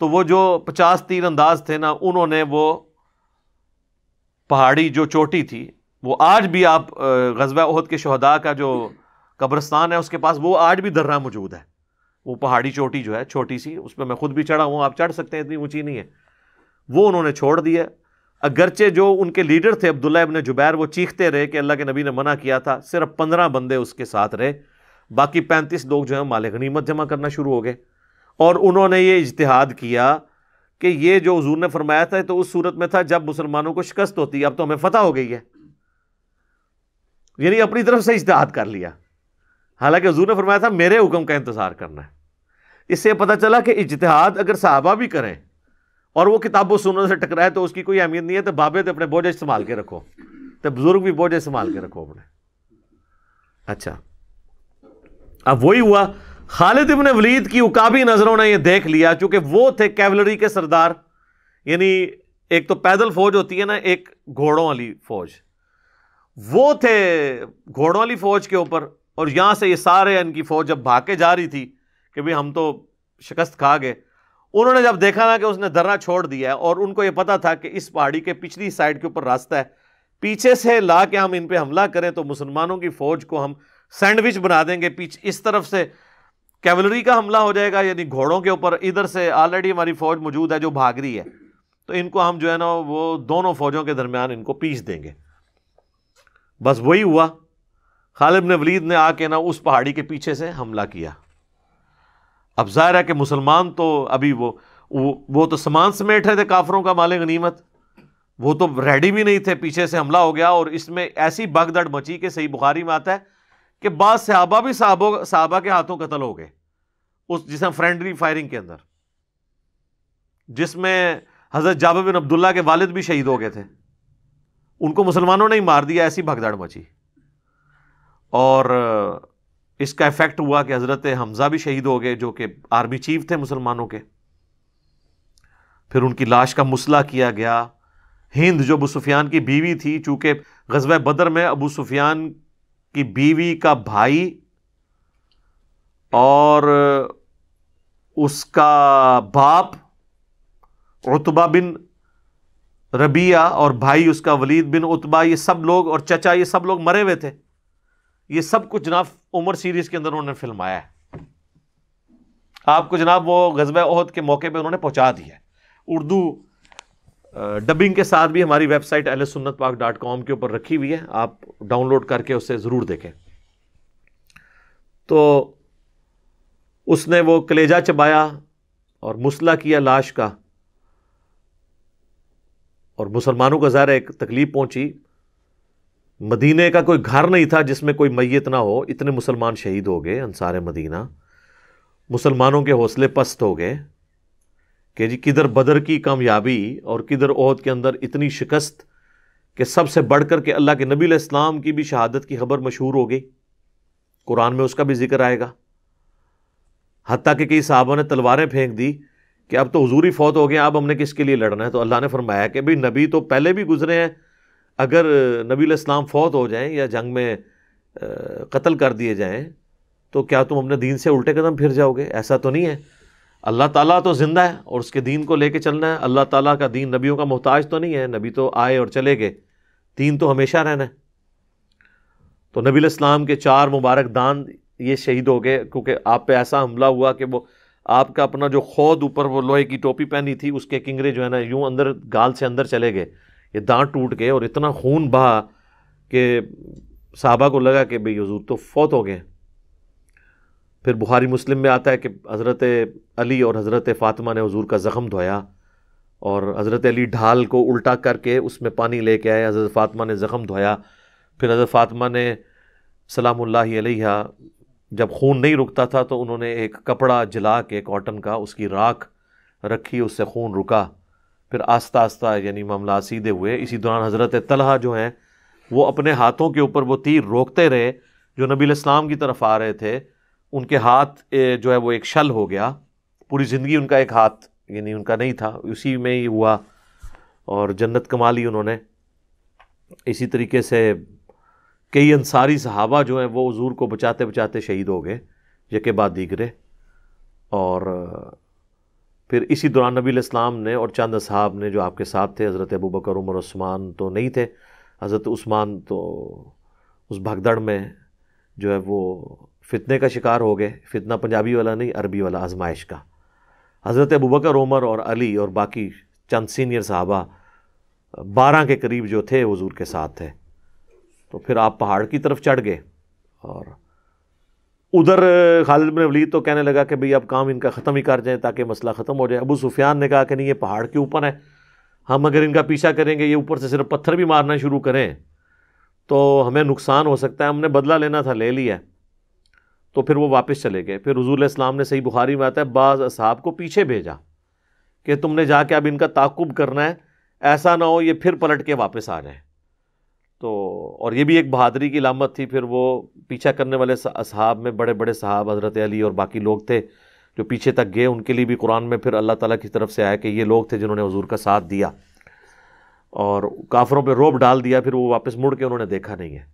तो वो जो पचास तीर अंदाज थे ना उन्होंने वो पहाड़ी जो चोटी थी वो आज भी आप गजबा उहद के शहदा का जो कब्रस्तान है उसके पास वो आज भी दर्रा मौजूद है वो पहाड़ी चोटी जो है छोटी सी उस पर मैं खुद भी चढ़ा हूँ आप चढ़ सकते हैं इतनी ऊँची नहीं है वो उन्होंने छोड़ दिया अगरचे जो उनके लीडर थे अब्दुल्ला इबन जुबैर वो चीखते रहे कि अल्लाह के नबी ने मना किया था सिर्फ पंद्रह बंदे उसके साथ रहे बाकी पैंतीस लोग जो है माल गनीमत जमा करना शुरू हो गए और उन्होंने ये इजतहाद किया कि ये जो हजूर ने फरमाया था तो उस सूरत में था जब मुसलमानों को शिकस्त होती अब तो हमें फतह हो गई है यानी अपनी तरफ से इजतहाद कर लिया हालांकि हजूर ने फरमाया था मेरे हुक्म का इंतज़ार करना है इससे पता चला कि इजतहाद अगर साहबा भी करें और वो किताब व सुनने से टकराए तो उसकी कोई अहमियत नहीं है तो बाबे तो अपने बोझ संभाल के रखो तो बुज़ुर्ग भी बोझे संभाल के रखो अपने अच्छा अब वही हुआ खालिद इबन वलीद की उकाबी नज़रों ने यह देख लिया चूंकि वो थे कैवलरी के सरदार यानी एक तो पैदल फौज होती है ना एक घोड़ों वाली फौज वो थे घोड़ों वाली फौज के ऊपर और यहाँ से ये सारे इनकी फौज जब भाग के जा रही थी कि भाई हम तो शिकस्त खा गए उन्होंने जब देखा ना कि उसने दर्रा छोड़ दिया है और उनको ये पता था कि इस पहाड़ी के पिछली साइड के ऊपर रास्ता है पीछे से ला के हम इन पर हमला करें तो मुसलमानों की फौज को हम सैंडविच बना देंगे पीछे इस तरफ से कैवलरी का हमला हो जाएगा यानी घोड़ों के ऊपर इधर से ऑलरेडी हमारी फ़ौज मौजूद है जो भाग रही है तो इनको हम जो है ना वो दोनों फ़ौजों के दरमियान इनको पीस देंगे बस वही हुआ खालिब ने वलीद ने आके ना उस पहाड़ी के पीछे से हमला किया अब जाहिर है कि मुसलमान तो अभी वो वो, वो तो समान समेट थे काफरों का माल गनीमत वो तो रेडी भी नहीं थे पीछे से हमला हो गया और इसमें ऐसी भगदड़ मची कि सही बुखारी में आता है कि बाद सहाबा भी साहबों साहबा के हाथों कतल हो गए उस जिसमें फ्रेंडली फायरिंग के अंदर जिसमें हज़रत जाब बिन अब्दुल्ला के वालिद भी शहीद हो गए थे उनको मुसलमानों ने ही मार दिया ऐसी भगदड़ मची और इसका इफेक्ट हुआ कि हज़रत हमज़ा भी शहीद हो गए जो कि आर्मी चीफ थे मुसलमानों के फिर उनकी लाश का मसला किया गया हिंद जो अबू सुफियान की बीवी थी चूंकि गजब बदर में अबू सुफियान कि बीवी का भाई और उसका बाप उतबा बिन रबिया और भाई उसका वलीद बिन उतबा ये सब लोग और चचा ये सब लोग मरे हुए थे ये सब कुछ जनाब उमर सीरीज़ के अंदर उन्होंने फिल्माया है आपको जनाब वो गजब अहद के मौके पे उन्होंने पहुंचा दिया उर्दू डबिंग के साथ भी हमारी वेबसाइट एल सुन्नत पाक डॉट कॉम के ऊपर रखी हुई है आप डाउनलोड करके उसे ज़रूर देखें तो उसने वो कलेजा चबाया और मुसला किया लाश का और मुसलमानों का ज़ाहिर एक तकलीफ़ पहुंची मदीने का कोई घर नहीं था जिसमें कोई मैत ना हो इतने मुसलमान शहीद हो गए अनसार मदीना मुसलमानों के हौसले पस्त हो गए कि जी किधर बदर की कामयाबी और किधर ओहद के अंदर इतनी शिकस्त कि सबसे बढ़ कर के अल्लाह के नबी इस्लाम की भी शहादत की खबर मशहूर हो गई कुरान में उसका भी जिक्र आएगा हती कि कई साहबों ने तलवारें फेंक दी कि अब तो हजूरी फौत हो गए अब हमने किसके लिए लड़ना है तो अल्लाह ने फरमाया कि भाई नबी तो पहले भी गुजरे हैं अगर नबी इस्लाम फौत हो जाएं या जंग में कत्ल कर दिए जाएं तो क्या तुम अपने दीन से उल्टे कदम फिर जाओगे ऐसा तो नहीं है अल्लाह ताला तो ज़िंदा है और उसके दीन को लेके चलना है अल्लाह ताला का दीन नबियों का मोहताज तो नहीं है नबी तो आए और चले गए दीन तो हमेशा रहना है तो नबी इस्लाम के चार मुबारक दान ये शहीद हो गए क्योंकि आप पे ऐसा हमला हुआ कि वो आपका अपना जो खौद ऊपर वो लोहे की टोपी पहनी थी उसके किंगरे जो है ना यूँ अंदर गाल से अंदर चले गए ये दाँत टूट गए और इतना खून बहा कि साहबा को लगा कि भाई हजूर तो फौत हो गए फिर बुहारी मुस्लिम में आता है कि हज़रत अली और हज़रत फ़ातिमा ने हजूर का ज़ख़म धोया और हज़रत अली ढाल को उल्टा करके उसमें पानी ले के आए हज़रत फ़ातिमा ने ज़ख़म धोया फिर हज़रत फ़ातिमा ने सलाम जब खून नहीं रुकता था तो उन्होंने एक कपड़ा जला के कॉटन का उसकी राख रखी उससे खून रुका फिर आस्ता आस्ता यानी मामला सीधे हुए इसी दौरान हज़रत तलहा जो हैं वो अपने हाथों के ऊपर वो तीर रोकते रहे जो नबी इस्लाम की तरफ आ रहे थे उनके हाथ जो है वो एक शल हो गया पूरी ज़िंदगी उनका एक हाथ यानी उनका नहीं था उसी में ही हुआ और जन्नत कमा ली उन्होंने इसी तरीके से कई अंसारी सहाबा जो हैं वो हजूर को बचाते बचाते शहीद हो गए यके बाद दीगरे और फिर इसी दौरान नबी इस्लाम ने और चंद साहब ने जो आपके साथ थे हज़रत अबू बकर उमर उस्मान तो नहीं थे हज़रत उस्मान तो उस भगदड़ में जो है वो फितने का शिकार हो गए फितना पंजाबी वाला नहीं अरबी वाला आजमाइश का हज़रत अबूबकर उमर और अली और बाकी चंद सीनियर साहबा बारह के करीब जो थे हजूर के साथ थे तो फिर आप पहाड़ की तरफ चढ़ गए और उधर खालिद बिन वलीद तो कहने लगा कि भाई अब काम इनका ख़त्म ही कर जाए ताकि मसला ख़त्म हो जाए अबू सुफियान ने कहा कि नहीं ये पहाड़ के ऊपर है हम अगर इनका पीछा करेंगे ये ऊपर से सिर्फ पत्थर भी मारना शुरू करें तो हमें नुकसान हो सकता है हमने बदला लेना था ले लिया तो फिर वो वापस चले गए फिर रजूल इस्लाम ने सही बुखारी में आता है बाज़ असहाब को पीछे भेजा कि तुमने जाके अब इनका ताकुब करना है ऐसा ना हो ये फिर पलट के वापस आ जाए तो और ये भी एक बहादरी की लामत थी फिर वो पीछा करने वाले असहाब में बड़े बड़े साहब हज़रत अली और बाकी लोग थे जो पीछे तक गए उनके लिए भी कुरान में फिर अल्लाह ताला की तरफ से आया कि ये लोग थे जिन्होंने हजूर का साथ दिया और काफरों पे रोब डाल दिया फिर वो वापस मुड़ के उन्होंने देखा नहीं है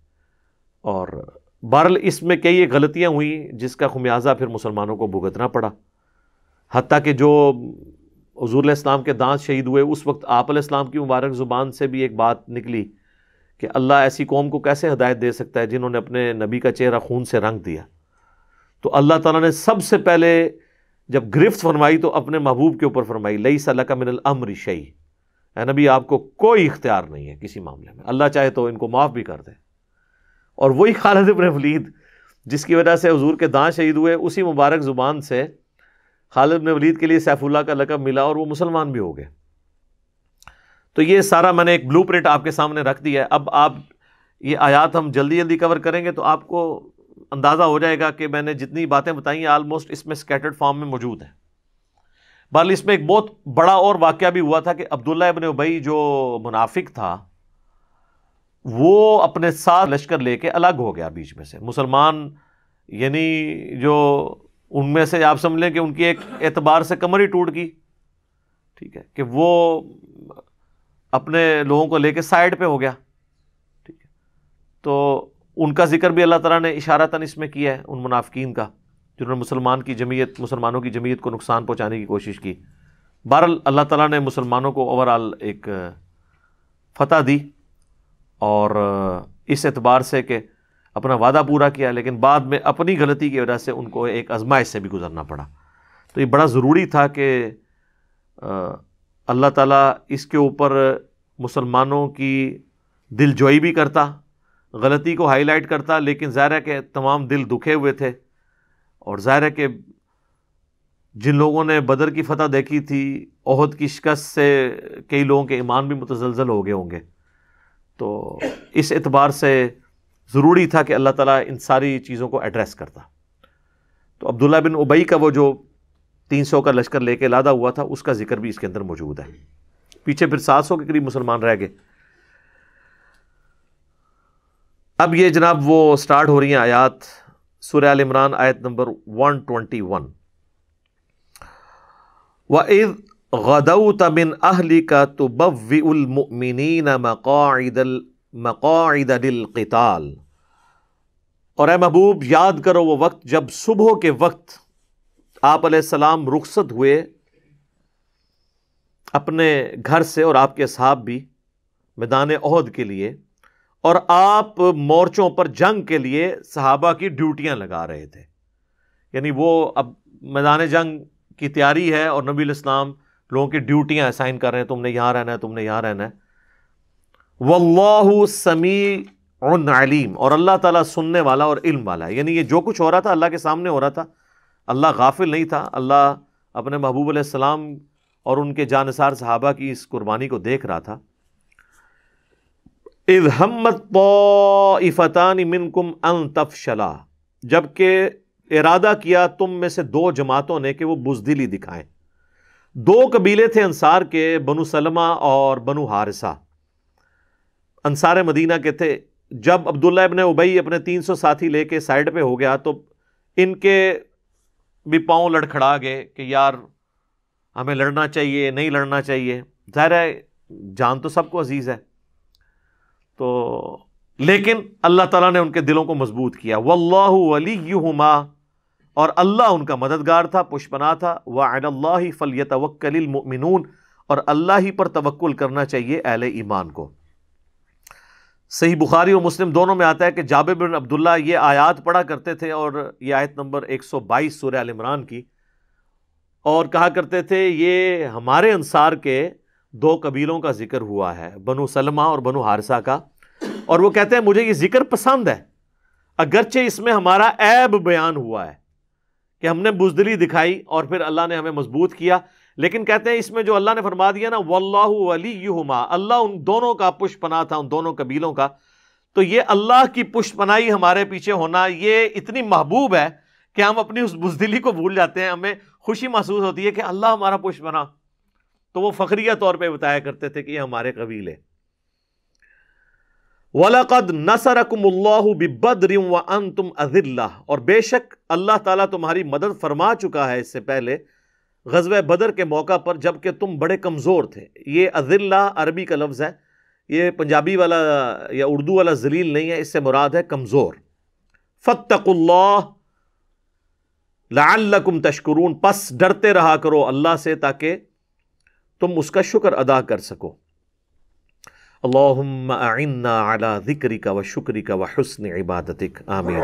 और बहरल इसमें कई गलतियाँ हुई जिसका खुमियाज़ा फिर मुसलमानों को भुगतना पड़ा हती कि जो हजूर इस्लाम के दांत शहीद हुए उस वक्त आप इस्लाम की मुबारक ज़ुबान से भी एक बात निकली कि अल्लाह ऐसी कौम को कैसे हदायत दे सकता है जिन्होंने अपने नबी का चेहरा खून से रंग दिया तो अल्लाह ताला ने सबसे पहले जब गिरफ्त फरमाई तो अपने महबूब के ऊपर फरमाई लई सल का मिनल अमर शई नबी आपको कोई इख्तियार नहीं है किसी मामले में अल्लाह चाहे तो इनको माफ़ भी कर दे और वही खालिद इबन वलीद जिसकी वजह से हजूर के दांत शहीद हुए उसी मुबारक ज़ुबान से खालिद इबन वलीद के लिए सैफुल्ला का लकब मिला और वो मुसलमान भी हो गए तो ये सारा मैंने एक ब्लू प्रिंट आपके सामने रख दिया है अब आप ये आयात हम जल्दी जल्दी कवर करेंगे तो आपको अंदाज़ा हो जाएगा कि मैंने जितनी बातें बताई हैं आलमोस्ट इसमें स्कैटर्ड फॉर्म में मौजूद हैं बहरल इसमें एक बहुत बड़ा और वाक़ भी हुआ था कि अब्दुल्ला इबन उबई जो मुनाफिक था वो अपने साथ लश्कर लेके अलग हो गया बीच में से मुसलमान यानी जो उनमें से आप समझ लें कि उनकी एक एतबार से कमर ही टूट गई ठीक है कि वो अपने लोगों को लेके साइड पे हो गया ठीक है तो उनका जिक्र भी अल्लाह तला ने इशारा तन इसमें किया है उन मुनाफिकीन का जिन्होंने मुसलमान की जमीयत मुसलमानों की जमीयत को नुकसान पहुँचाने की कोशिश की बहरल अल्लाह तला ने मुसलमानों को ओवरऑल एक फ़तह दी और इस एतबार से कि अपना वादा पूरा किया लेकिन बाद में अपनी गलती की वजह से उनको एक आजमाइश से भी गुजरना पड़ा तो ये बड़ा ज़रूरी था कि अल्लाह ताला इसके ऊपर मुसलमानों की दिलजोई भी करता गलती को हाई लाइट करता लेकिन ज़ाहिर है कि तमाम दिल दुखे हुए थे और ज़ाहिर है कि जिन लोगों ने बदर की फतह देखी थी ओहद की शिकस्त से कई लोगों के ईमान भी मुतजलजल हो गए होंगे तो इस एतबार से ज़रूरी था कि अल्लाह ताला इन सारी चीज़ों को एड्रेस करता तो अब्दुल्ला बिन उबई का वो जो तीन सौ का लश्कर लेके लादा हुआ था उसका जिक्र भी इसके अंदर मौजूद है पीछे फिर सात सौ के करीब मुसलमान रह गए अब ये जनाब वो स्टार्ट हो रही हैं आयात सूर्य आल इमरान आयत नंबर वन ट्वेंटी वन व इद गदौत मिन अहली का तो बविमिन मकादल और ए महबूब याद करो वो वक्त जब सुबह के वक्त आप सलाम रुखसत हुए अपने घर से और आपके साहब भी मैदान अहद के लिए और आप मोर्चों पर जंग के लिए सहाबा की ड्यूटियां लगा रहे थे यानी वो अब मैदान जंग की तैयारी है और नबी इस्लाम लोगों की ड्यूटियां असाइन कर रहे हैं तुमने यहाँ रहना है तुमने यहाँ रहना है वल्लाहु समी और अलीम और अल्लाह ताला सुनने वाला और इल्म वाला है यानी ये जो कुछ हो रहा था अल्लाह के सामने हो रहा था अल्लाह गाफिल नहीं था अल्लाह अपने महबूब सलाम और उनके जानसार साहबा की इस कुर्बानी को देख रहा था इज हमत फ़तान मिनकुम अन तफशला जबकि इरादा किया तुम में से दो जमातों ने कि वो बुजदिली दिखाएं दो कबीले थे अंसार के बनु सलमा और बनु हारिसा अंसार मदीना के थे जब अब्दुल्ला इबन उबई अपने तीन सौ साथी लेके साइड पे हो गया तो इनके भी पाँव लड़खड़ा गए कि यार हमें लड़ना चाहिए नहीं लड़ना चाहिए ज़ाहिर है जान तो सबको अजीज़ है तो लेकिन अल्लाह ताला ने उनके दिलों को मजबूत किया वल्लाह वली और अल्लाह उनका मददगार था पुष्पना था फल फ़लियतवक्लिलमिनून और अल्लाह ही पर तवक्ल करना चाहिए अहल ईमान को सही बुखारी और मुस्लिम दोनों में आता है कि जाब बिन अब्दुल्ला ये आयात पढ़ा करते थे और ये आयत नंबर 122 सूर्य आल इमरान की और कहा करते थे ये हमारे अनसार के दो कबीलों का जिक्र हुआ है बनु सलमा और बनु हारसा का और वो कहते हैं मुझे ये जिक्र पसंद है अगरचे इसमें हमारा ऐब बयान हुआ है कि हमने बुजदली दिखाई और फिर अल्लाह ने हमें मजबूत किया लेकिन कहते हैं इसमें जो अल्लाह ने फरमा दिया ना वल्लाहु वलीयुहुमा अल्लाह उन दोनों का पना था उन दोनों कबीलों का तो ये अल्लाह की पनाई हमारे पीछे होना ये इतनी महबूब है कि हम अपनी उस बुजदली को भूल जाते हैं हमें खुशी महसूस होती है कि अल्लाह हमारा पना तो वो फ़खरिया तौर पर बताया करते थे कि ये हमारे कबीले वलकद नसरकमल्लाबद्र व तुम अजिल्ला और बेशक अल्लाह ताला तुम्हारी मदद फरमा चुका है इससे पहले गजब बदर के मौका पर जबकि तुम बड़े कमज़ोर थे ये अजिल्ला अरबी का लफ्ज़ है ये पंजाबी वाला या उर्दू वाला जलील नहीं है इससे मुराद है कमज़ोर फ़तकुल्ला लाकुम तशकरून पस डरते रहा करो अल्लाह से ताकि तुम उसका शुक्र अदा कर सको अल्लाहुम्मा अला ज़िक्रिका व शुक्रिका व हुस्न इबादतिक आमीन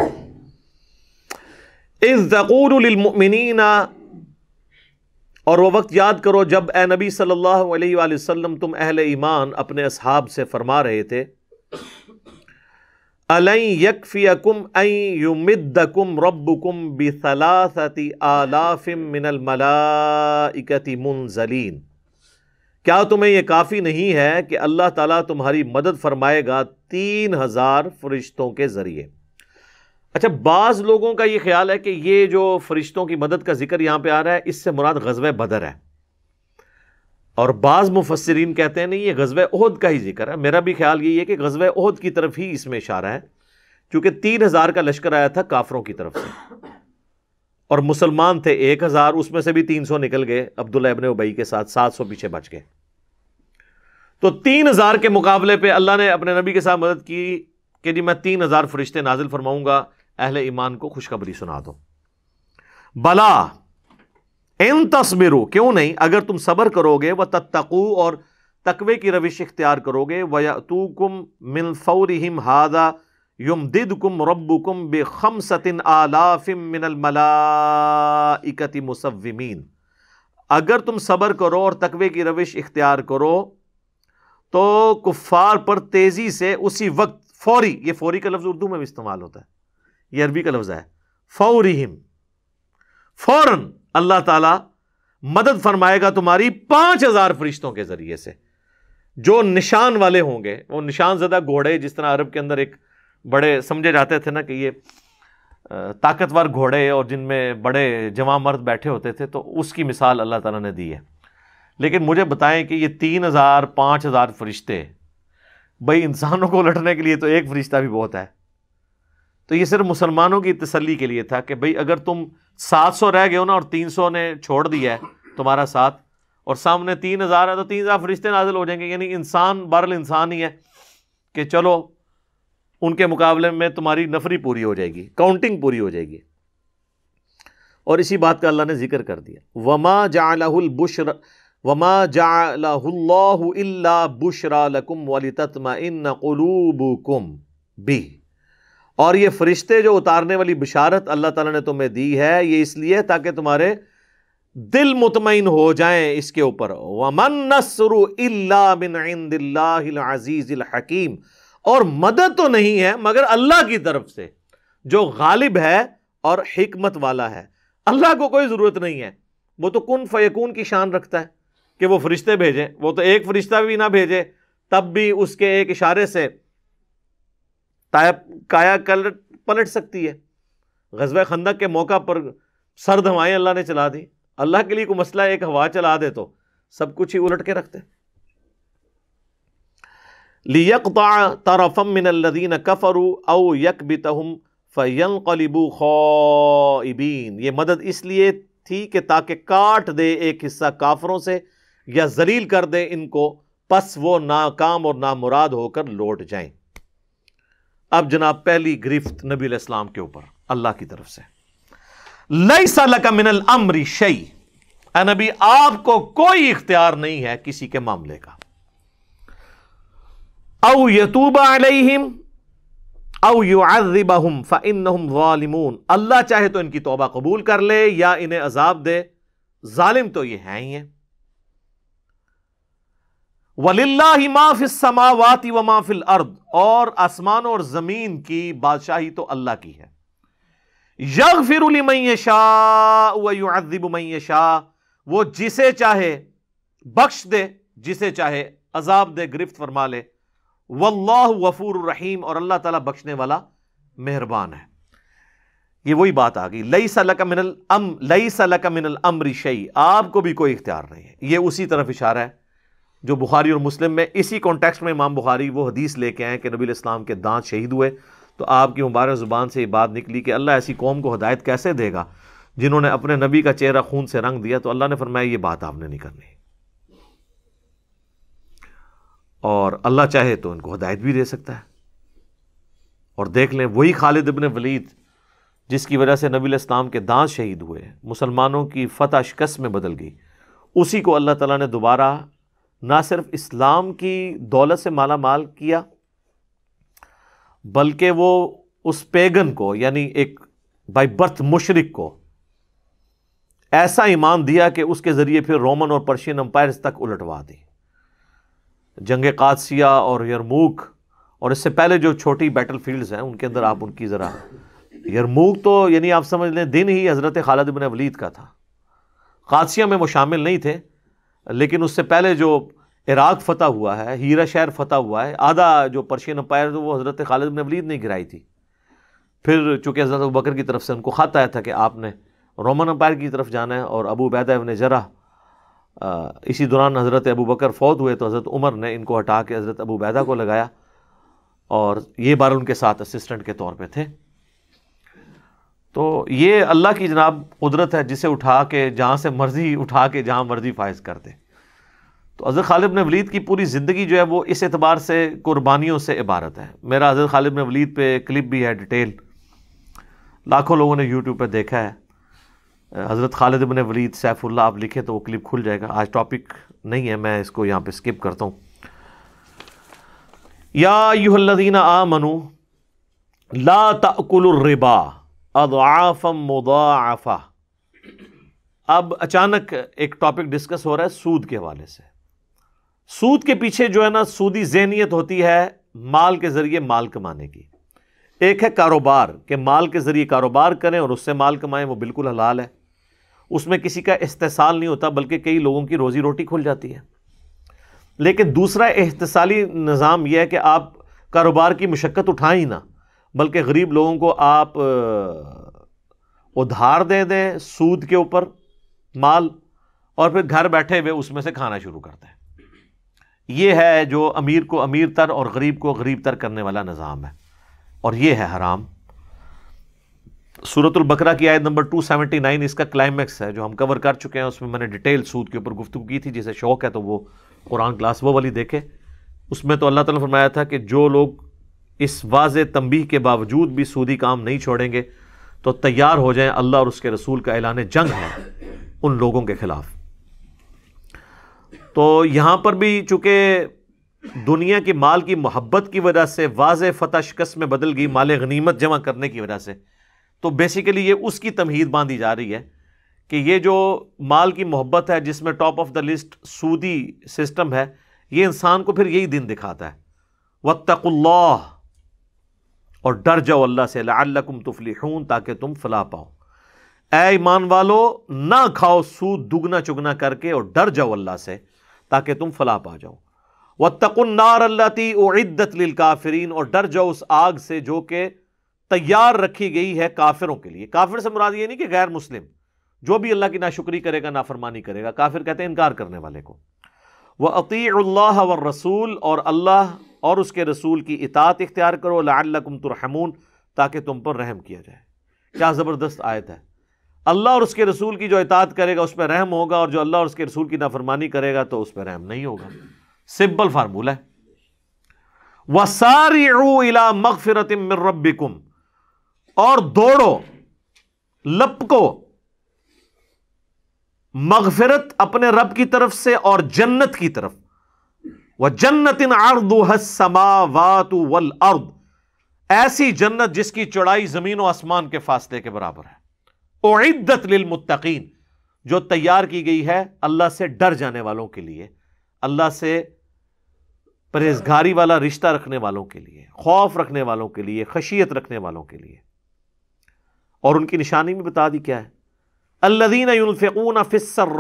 इज़क़ूलमिनना और वो वक्त याद करो जब ए नबी सल्लल्लाहु अलैहि वसल्लम तुम अहल ईमान अपने असहाब से फरमा रहे थे अलई यकफ़ियकुम युमिद्दकुम रब्बुकुम बिसलासति आलाफ़िम मिनल मलाइकति मुनजलीन क्या तुम्हें यह काफ़ी नहीं है कि अल्लाह ताला तुम्हारी मदद फरमाएगा तीन हज़ार फरिश्तों के ज़रिए अच्छा बाज़ लोगों का ये ख्याल है कि ये जो फरिश्तों की मदद का जिक्र यहां पर आ रहा है इससे मुराद गजब बदर है और बाज़ मुफसरीन कहते हैं नहीं ये गजब अहद का ही जिक्र है मेरा भी ख्याल यही है कि गजब अहद की तरफ ही इसमें इशारा है क्योंकि तीन हज़ार का लश्कर आया था काफरों की तरफ से और मुसलमान थे एक हज़ार उसमें से भी तीन सौ निकल गए अब्दुल्ला इबन उबई के साथ सात सौ पीछे बच गए तो तीन हज़ार के मुकाबले पर अल्लाह ने अपने नबी के साथ मदद की कि जी मैं तीन हज़ार फरिश्ते नाजिल फरमाऊंगा अहल ईमान को खुशखबरी सुना दो बला इन तस्बिरु क्यों नहीं अगर तुम सबर करोगे व तत्तकू और तकवे की रविश इख्तियार करोगे कुम मिन हिम हादा युम दिद कुम रब कुम बेखम सतिन आलाफिम मिनलमलाकती मुसविमीन अगर तुम सबर करो और तकवे की रविश इख्तियार करो तो कुफ़ार पर तेज़ी से उसी वक्त फौरी ये फौरी का लफ्ज़ उर्दू में भी इस्तेमाल होता है ये अरबी का लफ्ज़ है फौरी हिम फ़ौर अल्लाह ताला मदद फरमाएगा तुम्हारी पाँच हज़ार फरिश्तों के ज़रिए से जो निशान वाले होंगे वो निशान ज़दा घोड़े जिस तरह अरब के अंदर एक बड़े समझे जाते थे ना कि ये ताकतवर घोड़े और जिनमें बड़े जवा मर्द बैठे होते थे तो उसकी मिसाल अल्लाह ताला ने दी है लेकिन मुझे बताएं कि ये तीन हज़ार पाँच हज़ार फरिश्ते भाई इंसानों को लटने के लिए तो एक फरिश्ता भी बहुत है तो ये सिर्फ मुसलमानों की तसली के लिए था कि भाई अगर तुम सात सौ रह गए हो ना और तीन सौ ने छोड़ दिया है तुम्हारा साथ और सामने तीन हज़ार है तो तीन हज़ार फरिश्ते नाजिल हो जाएंगे यानी इंसान बहरल इंसान ही है कि चलो उनके मुकाबले में तुम्हारी नफरी पूरी हो जाएगी काउंटिंग पूरी हो जाएगी और इसी बात का अल्लाह ने जिक्र कर दिया वमा जालहुल बुशर और ये फरिश्ते जो उतारने वाली बिशारत अल्लाह ताला ने तुम्हें दी है ये इसलिए ताकि तुम्हारे दिल मुतमिन हो जाए इसके ऊपर वमन नसरु अजीज़िल हकीम और मदद तो नहीं है मगर अल्लाह की तरफ से जो गालिब है और हिकमत वाला है अल्लाह को कोई ज़रूरत नहीं है वो तो कन फ़यकून की शान रखता है कि वो फरिश्ते भेजें वो तो एक फरिश्ता भी ना भेजे तब भी उसके एक इशारे से काया कल पलट सकती है गजब खंदक के मौका पर सर्द हवाएं अल्लाह ने चला दी अल्लाह के लिए कोई मसला एक हवा चला दे तो सब कुछ ही उलट के रखते तरफम मिनल्लदीन कफरू अव यक बितहम ये मदद इसलिए थी कि ताकि काट दे एक हिस्सा काफरों से या जलील कर दे इनको पस वो नाकाम और नामुराद होकर लौट जाएं अब जनाब पहली गिरफ्त नबी इस्लाम के ऊपर अल्लाह की तरफ से लई सलका मिनल अमरी शई नबी आपको कोई इख्तियार नहीं है किसी के मामले का औ यतूबा अलहिम औ युआजिबहुम फ़इन्नहुम वालिमून अल्लाह चाहे तो इनकी तोबा कबूल कर ले या इन्हें अजाब दे जालिम तो ये हैं ही है वलिल्ला माफिस समावाती व माफिल अर्द और आसमान और जमीन की बादशाही तो अल्लाह की है यग फिर शाह शाह वो जिसे चाहे बख्श दे जिसे चाहे अजाब दे गिरफ्त फरमा ले वह वफूर रहीम और अल्लाह तला बख्शने वाला मेहरबान है ये वही बात आ गई लई सलक मिनल अम लई सलक मिनल अम्र शई आपको भी कोई इख्तियार नहीं है ये उसी तरफ इशारा है जो बुखारी और मुस्लिम में इसी कॉन्टेक्स्ट में इमाम बुखारी वो हदीस लेके आए कि नबी इस्लाम के दांत शहीद हुए तो आपकी मुबारक ज़ुबान से ये बात निकली कि अल्लाह ऐसी कौम को हदायत कैसे देगा जिन्होंने अपने नबी का चेहरा खून से रंग दिया तो अल्लाह ने फरमाया ये बात आपने नहीं करनी और अल्लाह चाहे तो इनको हदायत भी दे सकता है और देख लें वही खालिद इबन वलीद जिसकी वजह से नबी इस्लाम के दांत शहीद हुए मुसलमानों की फतः शिकस्त में बदल गई उसी को अल्लाह ताला ने दोबारा ना सिर्फ इस्लाम की दौलत से माला माल किया बल्कि वो उस पेगन को यानी एक बाई बर्थ मुशरक को ऐसा ईमान दिया कि उसके ज़रिए फिर रोमन और पर्शियन अम्पायर्स तक उलटवा दी जंग कादसिया और यरमूक और इससे पहले जो छोटी बैटल फील्ड्स हैं उनके अंदर आप उनकी ज़रा यरमूक तो यानी आप समझ लें दिन ही हज़रत खालिद बिन वलीद का था कादसिया में वो शामिल नहीं थे लेकिन उससे पहले जो इराक फतह हुआ है हीरा शहर फतह हुआ है आधा जो पर्शियन अम्पायर तो वो हज़रत खालिद ने वलीद नहीं गिराई थी फिर चूँकि हज़रत बकर की तरफ से उनको ख़त आया था कि आपने रोमन अम्पायर की तरफ जाना है और अबू बैदा ने जरा इसी दौरान हज़रत अबू बकर फ़ौत हुए तो हज़रत उमर ने इनको हटा के हज़रत अबू बैदा को लगाया और ये बार उनके साथ असिस्टेंट के तौर पर थे तो ये अल्लाह की जनाब कुदरत है जिसे उठा के जहाँ से मर्ज़ी उठा के जहाँ मर्ज़ी फायज कर दे तो अजर खालिब ने वलीद की पूरी ज़िंदगी जो है वो इस एतबार से कुर्बानियों से इबारत है मेरा अज़र खालिब ने वलीद पे क्लिप भी है डिटेल लाखों लोगों ने यूट्यूब पर देखा है हज़रत खालिद बन वलीद सैफुल्ला आप लिखे तो वो क्लिप खुल जाएगा आज टॉपिक नहीं है मैं इसको यहाँ पर स्किप करता हूँ या यूहल्लदीना आ मनु ला तकुलरिबा अदाफ़म मुदाफ़ा अब अचानक एक टॉपिक डिस्कस हो रहा है सूद के हवाले से सूद के पीछे जो है ना सूदी जहनीत होती है माल के ज़रिए माल कमाने की एक है कारोबार के माल के ज़रिए कारोबार करें और उससे माल कमाएं वो बिल्कुल हलाल है उसमें किसी का इस्तेसाल नहीं होता बल्कि कई लोगों की रोज़ी रोटी खुल जाती है लेकिन दूसरा इहतसाली निज़ाम यह है कि आप कारोबार की मशक्क़त उठाएं ही ना बल्कि गरीब लोगों को आप उधार दे दें सूद के ऊपर माल और फिर घर बैठे हुए उसमें से खाना शुरू कर दें यह है जो अमीर को अमीर तर और गरीब को गरीब तर करने वाला निज़ाम है और यह है हराम बकरा की आयत नंबर टू सेवेंटी नाइन इसका क्लाइमैक्स है जो हम कवर कर चुके हैं उसमें मैंने डिटेल सूद के ऊपर गुफ्तु की थी जिसे शौक़ है तो वो कुरान क्लास वो वाली देखे उसमें तो अल्लाह ताला फरमाया था कि जो लोग इस वाज तंबी के बावजूद भी सूदी काम नहीं छोड़ेंगे तो तैयार हो जाएं अल्लाह और उसके रसूल का ऐलान जंग है उन लोगों के ख़िलाफ़ तो यहाँ पर भी चूँकि दुनिया की माल की मोहब्बत की वजह से वाज फ़तः शिकस्त में बदल गई माल गनीमत जमा करने की वजह से तो बेसिकली ये उसकी तमहीद बांधी जा रही है कि ये जो माल की मोहब्बत है जिसमें टॉप ऑफ द लिस्ट सूदी सिस्टम है ये इंसान को फिर यही दिन दिखाता है वत्तकुल्लाह और डर जाओ अल्लाह से लकुम तुफलिहून ताकि तुम फला पाओ ए ईमान वालो ना खाओ सूद दुगना चुगना करके और डर जाओ अल्लाह से ताकि तुम फला पा जाओ व तकुन्नार अल्लाती इद्दत काफरीन और डर जाओ उस आग से जो कि तैयार रखी गई है काफिरों के लिए काफिर से मुराद ये नहीं कि गैर मुस्लिम जो भी अल्लाह की नाशुक्री करेगा नाफरमानी करेगा काफिर कहते हैं इनकार करने वाले को वह अतील्ला व रसूल और अल्लाह और उसके रसूल की इतात इख्तियार करो लाकुम तुरहमून ताकि तुम पर रहम किया जाए क्या ज़बरदस्त आयत है अल्लाह और उसके रसूल की जो इतात करेगा उस पर रहम होगा और जो अल्लाह और उसके रसूल की नाफरमानी करेगा तो उस पर रहम नहीं होगा सिंपल फार्मूला है वसारी इला मगफिरत रबिकुम और दौड़ो लपको मगफिरत अपने रब की तरफ से और जन्नत की तरफ जन्नत व जन्नतिन अर्दमावात वल अर्द ऐसी जन्नत जिसकी चौड़ाई जमीन व आसमान के फासले के बराबर है ओद्दत लिलमुत्तकीन जो तैयार की गई है अल्लाह से डर जाने वालों के लिए अल्लाह से परहेजगारी वाला रिश्ता रखने वालों के लिए खौफ रखने वालों के लिए खशियत रखने वालों के लिए और उनकी निशानी भी बता दी क्या है अल्लादीन यूनफ़ून फ़िसर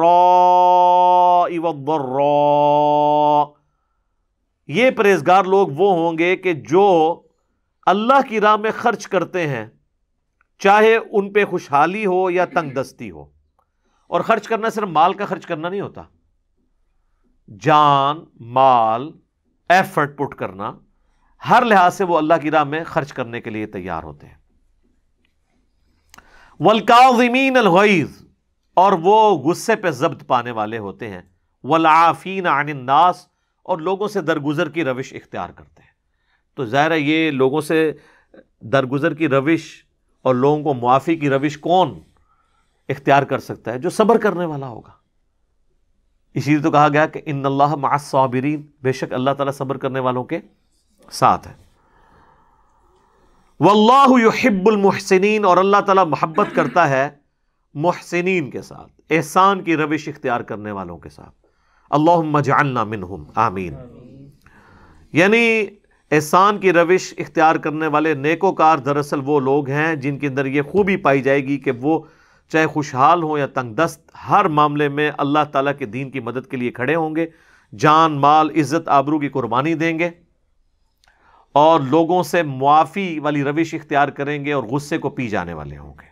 ये परहेजगार लोग वो होंगे कि जो अल्लाह की राह में खर्च करते हैं चाहे उन पर खुशहाली हो या तंग दस्ती हो और खर्च करना सिर्फ माल का खर्च करना नहीं होता जान माल एफर्ट पुट करना हर लिहाज से वो अल्लाह की राह में खर्च करने के लिए तैयार होते हैं वलकाजमीन अलगैज़ और वो गुस्से पे जब्त पाने वाले होते हैं वलाफीन अनिन्नास और लोगों से दरगुजर की रविश इख्तियार करते हैं तो ज़ाहिर है ये लोगों से दरगुजर की रविश और लोगों को मुआफ़ी की रविश कौन इख्तियार कर सकता है जो सब्र करने वाला होगा इसीलिए तो कहा गया कि इन अल्लाह मासाबिरीन बेशक अल्लाह ताला सब्र करने वालों के साथ है वल्लाहब्बुलमहसिन और अल्लाह ताला मोहब्बत करता है मोहसिन के साथ एहसान की रविश इख्तियार करने वालों के साथ अल्लाह मजालना हम आमीन यानी एहसान की रविश इख्तियार करने वाले नेकोकार दरअसल वो लोग हैं जिनके अंदर ये खूबी पाई जाएगी कि वो चाहे खुशहाल हों या तंग दस्त हर मामले में अल्लाह ताला के दीन की मदद के लिए खड़े होंगे जान माल इज़्ज़त आबरू की कुर्बानी देंगे और लोगों से मुआफ़ी वाली रविश इख्तियार करेंगे और गुस्से को पी जाने वाले होंगे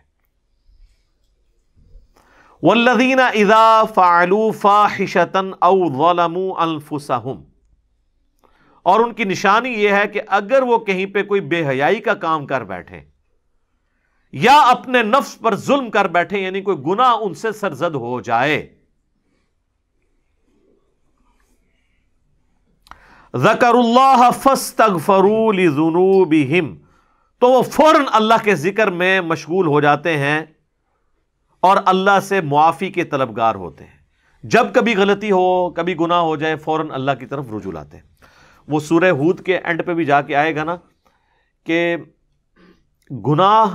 वल्लदीन इज़ा फ़ालू फ़ाहिशतन अवलमू अनफुसहम और उनकी निशानी यह है कि अगर वो कहीं पर कोई बेहयाई का काम कर बैठे या अपने नफ्स पर जुल्म कर बैठे यानी कोई गुना उनसे सरजद हो जाए जकरुल्लाह फस्तगफरूल जुनूबिहिम तो वह फौरन अल्लाह के जिक्र में मशगूल हो जाते हैं और अल्लाह से मुआफ़ी के तलबगार होते हैं जब कभी गलती हो कभी गुनाह हो जाए फौरन अल्लाह की तरफ रुजू लाते हैं वो सूर्य हूद के एंड पे भी जाके आएगा ना कि गुनाह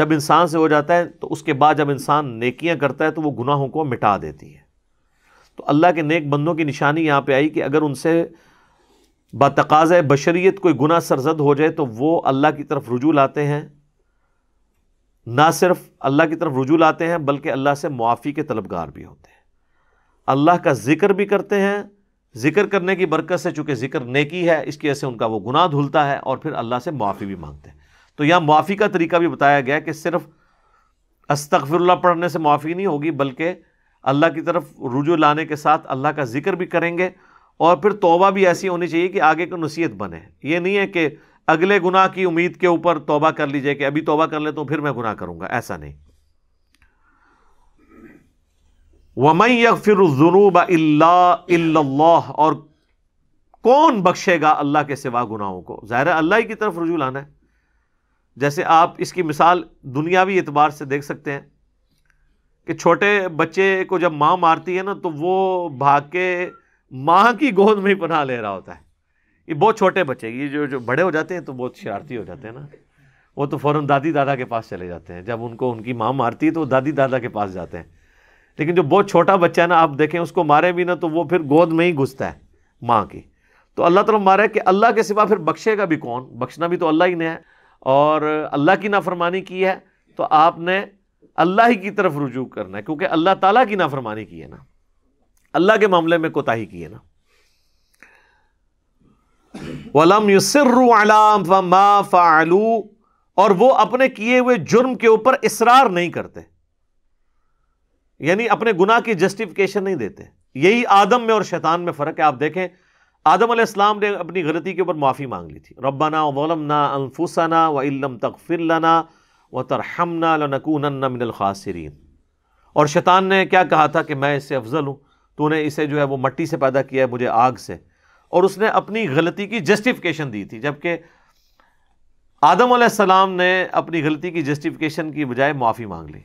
जब इंसान से हो जाता है तो उसके बाद जब इंसान नेकियां करता है तो वो गुनाहों को मिटा देती है तो अल्लाह के नेक बंदों की निशानी यहाँ पे आई कि अगर उनसे बतकाज़ बशरीत कोई गुनाह सरजद हो जाए तो वो अल्लाह की तरफ रुजू लाते हैं ना सिर्फ अल्लाह की तरफ रुजू लाते हैं बल्कि अल्लाह से मुआफ़ी के तलबगार भी होते हैं अल्लाह का ज़िक्र भी करते हैं ज़िक्र करने की बरकत से चूँकि ज़िक्र नेकी है इसकी वजह से उनका वो गुनाह धुलता है और फिर अल्लाह से मुआफ़ी भी मांगते हैं तो यहाँ मुआफ़ी का तरीका भी बताया गया कि सिर्फ अस्तफ़िरल्ला पढ़ने से मुआफ़ी नहीं होगी बल्कि अल्लाह की तरफ रुजू लाने के साथ अल्लाह का ज़िक्र भी करेंगे और फिर तोबा भी ऐसी होनी चाहिए कि आगे को नसीहत बने ये नहीं है कि अगले गुनाह की उम्मीद के ऊपर तोबा कर लीजिए कि अभी तोबा कर ले तो फिर मैं गुनाह करूंगा ऐसा नहीं वमई फिर जुनूब अल्लाह और कौन बख्शेगा अल्लाह के सिवा गुनाहों को ज़ाहिर अल्लाह की तरफ रुजू लाना है जैसे आप इसकी मिसाल दुनियावी एतबार से देख सकते हैं कि छोटे बच्चे को जब माँ मारती है ना तो वो भाग के माँ की गोद में ही पनाह ले रहा होता है ये बहुत छोटे बच्चे ये जो जो बड़े हो जाते हैं तो बहुत शरारती हो जाते हैं ना वो तो फ़ौरन दादी दादा के पास चले जाते हैं जब उनको उनकी माँ मारती है तो वो दादी दादा के पास जाते हैं लेकिन जो बहुत छोटा बच्चा है ना आप देखें उसको मारे भी ना तो वो फिर गोद में ही घुसता है माँ की तो अल्लाह तला मारा कि अल्लाह के सिवा फिर बख्शेगा भी कौन बख्शना भी तो अल्लाह ही ने है और अल्लाह की नाफरमानी की है तो आपने अल्लाह ही की तरफ रुजू करना है क्योंकि अल्लाह ताला की नाफरमानी की है ना अल्लाह के मामले में कोताही की है ना वलम युसर्रु और वो अपने किए हुए जुर्म के ऊपर इसरार नहीं करते यानी अपने गुना की जस्टिफिकेशन नहीं देते यही आदम में और शैतान में फ़र्क है आप देखें आदम आसमाम ने अपनी गलती के ऊपर माफ़ी मांग ली थी रब्बाना वलमना अनफुसना व इलम तकफिरना व तरहमना लनकून मिनलखासरीन और शैतान ने क्या कहा था कि मैं इससे अफजल हूँ तूने इसे जो है वो मट्टी से पैदा किया है मुझे आग से और उसने अपनी गलती की जस्टिफिकेशन दी थी जबकि आदम सलाम ने अपनी गलती की जस्टिफिकेशन की बजाय माफ़ी मांग ली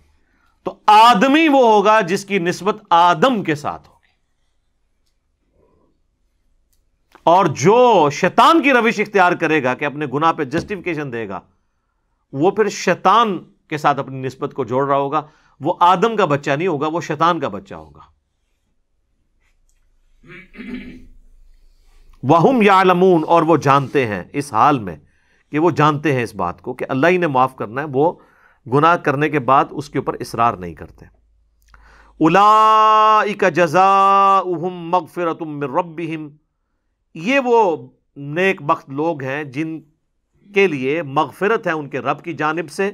तो आदमी वो होगा जिसकी नस्बत आदम के साथ होगी और जो शैतान की रविश इख्तियार करेगा कि अपने गुना पर जस्टिफिकेशन देगा वह फिर शैतान के साथ अपनी नस्बत को जोड़ रहा होगा वह आदम का बच्चा नहीं होगा वह शैतान का बच्चा होगा वाहम यालमून और वो जानते हैं इस हाल में कि वो जानते हैं इस बात को कि अल्लाह ही ने माफ़ करना है वो गुनाह करने के बाद उसके ऊपर इसरार नहीं करते उला जजा उहम मगफिरत रबिम ये वो नेक बख्त लोग हैं जिन के लिए मगफिरत है उनके रब की जानब से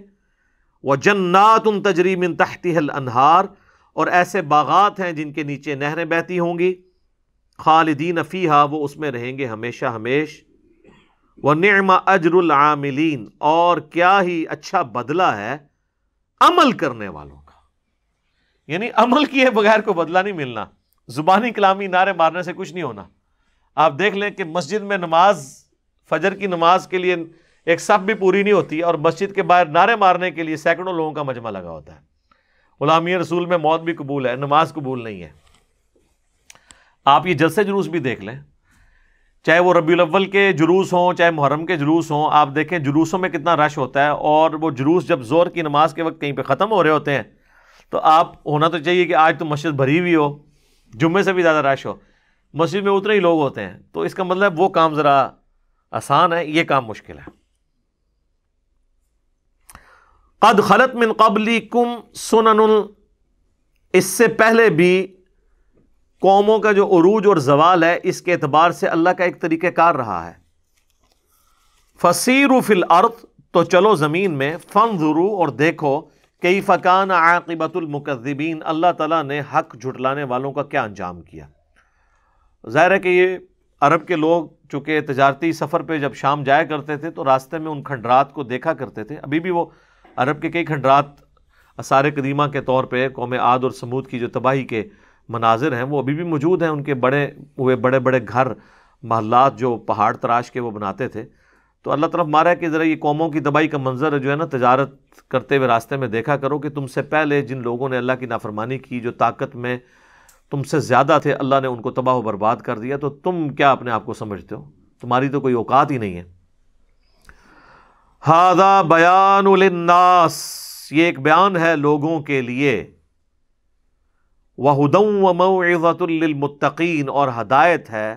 व जन्नात उन तजरीम इन तहतिहल अनहार और ऐसे बागात हैं जिनके नीचे नहरें बहती होंगी खालदीन फ़ीहा वो उसमें रहेंगे हमेशा हमेश व नम अजरमिलीन और क्या ही अच्छा बदला है अमल करने वालों का यानी अमल किए बगैर को बदला नहीं मिलना ज़ुबानी कलामी नारे मारने से कुछ नहीं होना आप देख लें कि मस्जिद में नमाज फजर की नमाज के लिए एक सब भी पूरी नहीं होती और मस्जिद के बाहर नारे मारने के लिए सैकड़ों लोगों का मजमा लगा होता है गुलामी रसूल में मौत भी कबूल है नमाज कबूल नहीं है आप ये जलसे जुलूस भी देख लें चाहे वो रबी अव्वल के जुलूस हों चाहे मुहर्रम के जुलूस हों आप देखें जुलूसों में कितना रश होता है और वो जुलूस जब जोर की नमाज के वक्त कहीं पर ख़त्म हो रहे होते हैं तो आप होना तो चाहिए कि आज तो मस्जिद भरी हुई हो जुम्मे से भी ज़्यादा रश हो मस्जिद में उतने ही लोग होते हैं तो इसका मतलब वो काम ज़रा आसान है ये काम मुश्किल है कद खलत मिन कबली कुम सुन इससे पहले भी कौमों का जो अरूज और जवाल है इसके अतबार से अल्लाह का एक तरीक़ार रहा है फसीर फिल अर्थ तो चलो ज़मीन में फ़न ज़रू और देखो कई फ़कान आकिबतुलमकदबीन अल्लाह ताला ने हक झुटलाने वालों का क्या अंजाम किया ज़ाहिर है कि ये अरब के लोग चूँकि तजारती सफ़र पर जब शाम जाया करते थे तो रास्ते में उन खंडरात को देखा करते थे अभी भी वो अरब के कई खंडरात आसार कदीमा के तौर पर कौम आद और समूद की जो तबाही के मनाजिर हैं वो अभी भी मौजूद हैं उनके बड़े हुए बड़े बड़े घर महलात जो पहाड़ तराश के वो बनाते थे तो अल्लाह तरफ मारा है कि ज़रा ये कौमों की दबाई का मंजर जो है ना तजारत करते हुए रास्ते में देखा करो कि तुमसे पहले जिन लोगों ने अल्लाह की नाफरमानी की जो ताकत में तुमसे ज़्यादा थे अल्लाह ने उनको तबाह बर्बाद कर दिया तो तुम क्या अपने आप को समझते हो तुम्हारी तो कोई औकात ही नहीं है हादा बयान ये एक बयान है लोगों के लिए वहदम व मौज़तुल्लमतकीन और हदायत है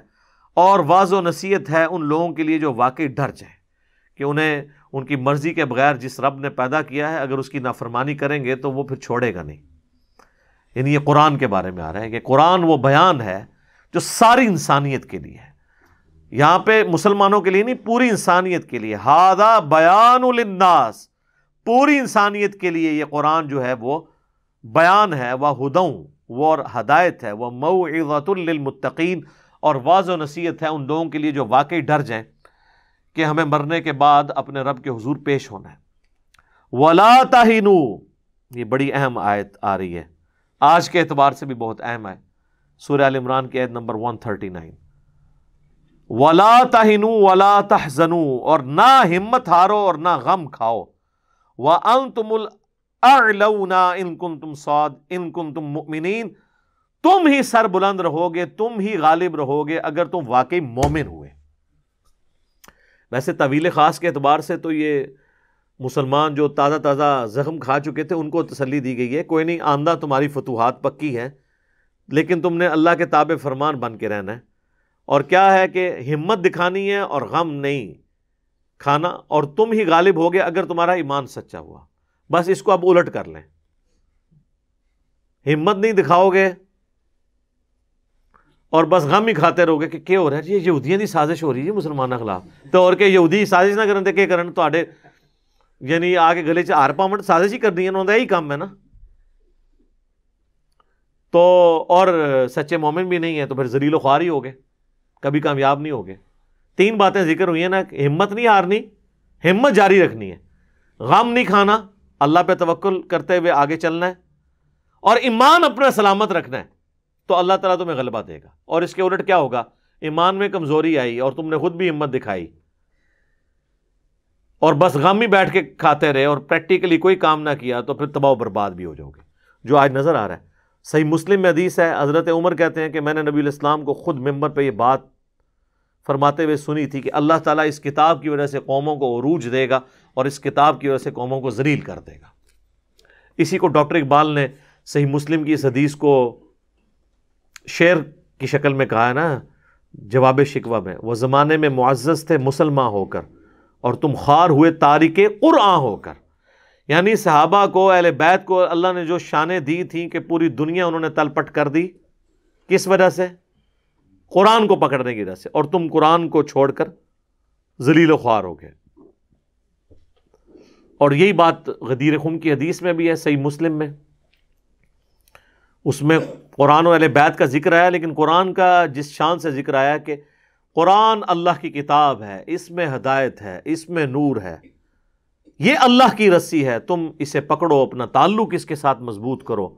और वाज व नसीहत है उन लोगों के लिए जो वाकई डर जाए कि उन्हें उनकी मर्ज़ी के बगैर जिस रब ने पैदा किया है अगर उसकी नाफरमानी करेंगे तो वो फिर छोड़ेगा नहीं यानी ये कुरान के बारे में आ रहे हैं कि कुरान वो बयान है जो सारी इंसानियत के लिए है यहाँ पर मुसलमानों के लिए नहीं पूरी इंसानियत के लिए हादा बयानास पूरी इंसानियत के लिए ये कुरान जो है वो बयान है वह हुदों वो और हदायत है वह मऊज़तुलमतकीन और वाज नसीहत है उन लोगों के लिए जो वाकई डर जाएं कि हमें मरने के बाद अपने रब के हजूर पेश होना है वला ये बड़ी अहम आयत आ रही है आज के एतबार से भी बहुत अहम है सूर्य इमरान की आयत नंबर वन थर्टी नाइन वला ताहिनु वला तहजनु और ना हिम्मत हारो और ना गम खाओ व अंतमुल इनकुन तुम सौद इनकुन तुम मुमिन तुम ही सर बुलंद रहोगे तुम ही गालिब रहोगे अगर तुम वाकई मोमिन हुए वैसे तवील ख़ास के अतबार से तो ये मुसलमान जो ताज़ा ताज़ा ज़ख्म खा चुके थे उनको तसली दी गई है कोई नहीं आमदा तुम्हारी फतूहत पक्की है लेकिन तुमने अल्लाह के ताब फरमान बन के रहना है और क्या है कि हिम्मत दिखानी है और गम नहीं खाना और तुम ही गालिब हो गए अगर तुम्हारा ईमान सच्चा हुआ बस इसको आप उलट कर लें हिम्मत नहीं दिखाओगे और बस गम ही खाते रहोगे कि क्या हो रहा है ये यहूदियों की साजिश हो रही है मुसलमान खिलाफ तो और क्या यहूदी साजिश ना करन तो क्या करन तो यानी आके गले च आर पावन साजिश ही कर दी उन्होंने यही काम है ना तो और सच्चे मोमिन भी नहीं है तो फिर जरीलो ख्वार ही हो गए कभी कामयाब नहीं हो गए तीन बातें जिक्र हुई हैं ना हिम्मत नहीं हारनी हिम्मत जारी रखनी है गम नहीं खाना अल्लाह पे तवक्ल करते हुए आगे चलना है और ईमान अपना सलामत रखना है तो अल्लाह तला तुम्हें गलबा देगा और इसके उलट क्या होगा ईमान में कमज़ोरी आई और तुमने खुद भी हिम्मत दिखाई और बस गम ही बैठ के खाते रहे और प्रैक्टिकली कोई काम ना किया तो फिर तबाह बर्बाद भी हो जाओगे जो आज नज़र आ रहा है सही मुस्लिम में हदीस है हज़रत उमर कहते हैं कि मैंने नबी इस्लाम को ख़ुद मेम्बर पर यह बात फरमाते हुए सुनी थी कि अल्लाह ताला इस किताब की वजह से कौमों को अरूज देगा और इस किताब की वजह से कौमों को जलील कर देगा इसी को डॉक्टर इकबाल ने सही मुस्लिम की इस हदीस को शेर की शक्ल में कहा है ना जवाब शिकवा में वह ज़माने में मुआज़ थे मुसलमान होकर और तुम खार हुए तारिक आ होकर यानी सहाबा को अहल बैत को अल्लाह ने जो शानें दी थी कि पूरी दुनिया उन्होंने तलपट कर दी किस वजह से कुरान को पकड़ने की वजह से और तुम कुरान को छोड़कर जलील ख्वार हो गए और यही बात गदीर ख़ुम की हदीस में भी है सही मुस्लिम में उसमें कुरान और बैत का जिक्र आया लेकिन कुरान का जिस शान से जिक्र आया कि कुरान अल्लाह की किताब है इसमें हदायत है इसमें नूर है ये अल्लाह की रस्सी है तुम इसे पकड़ो अपना ताल्लुक इसके साथ मजबूत करो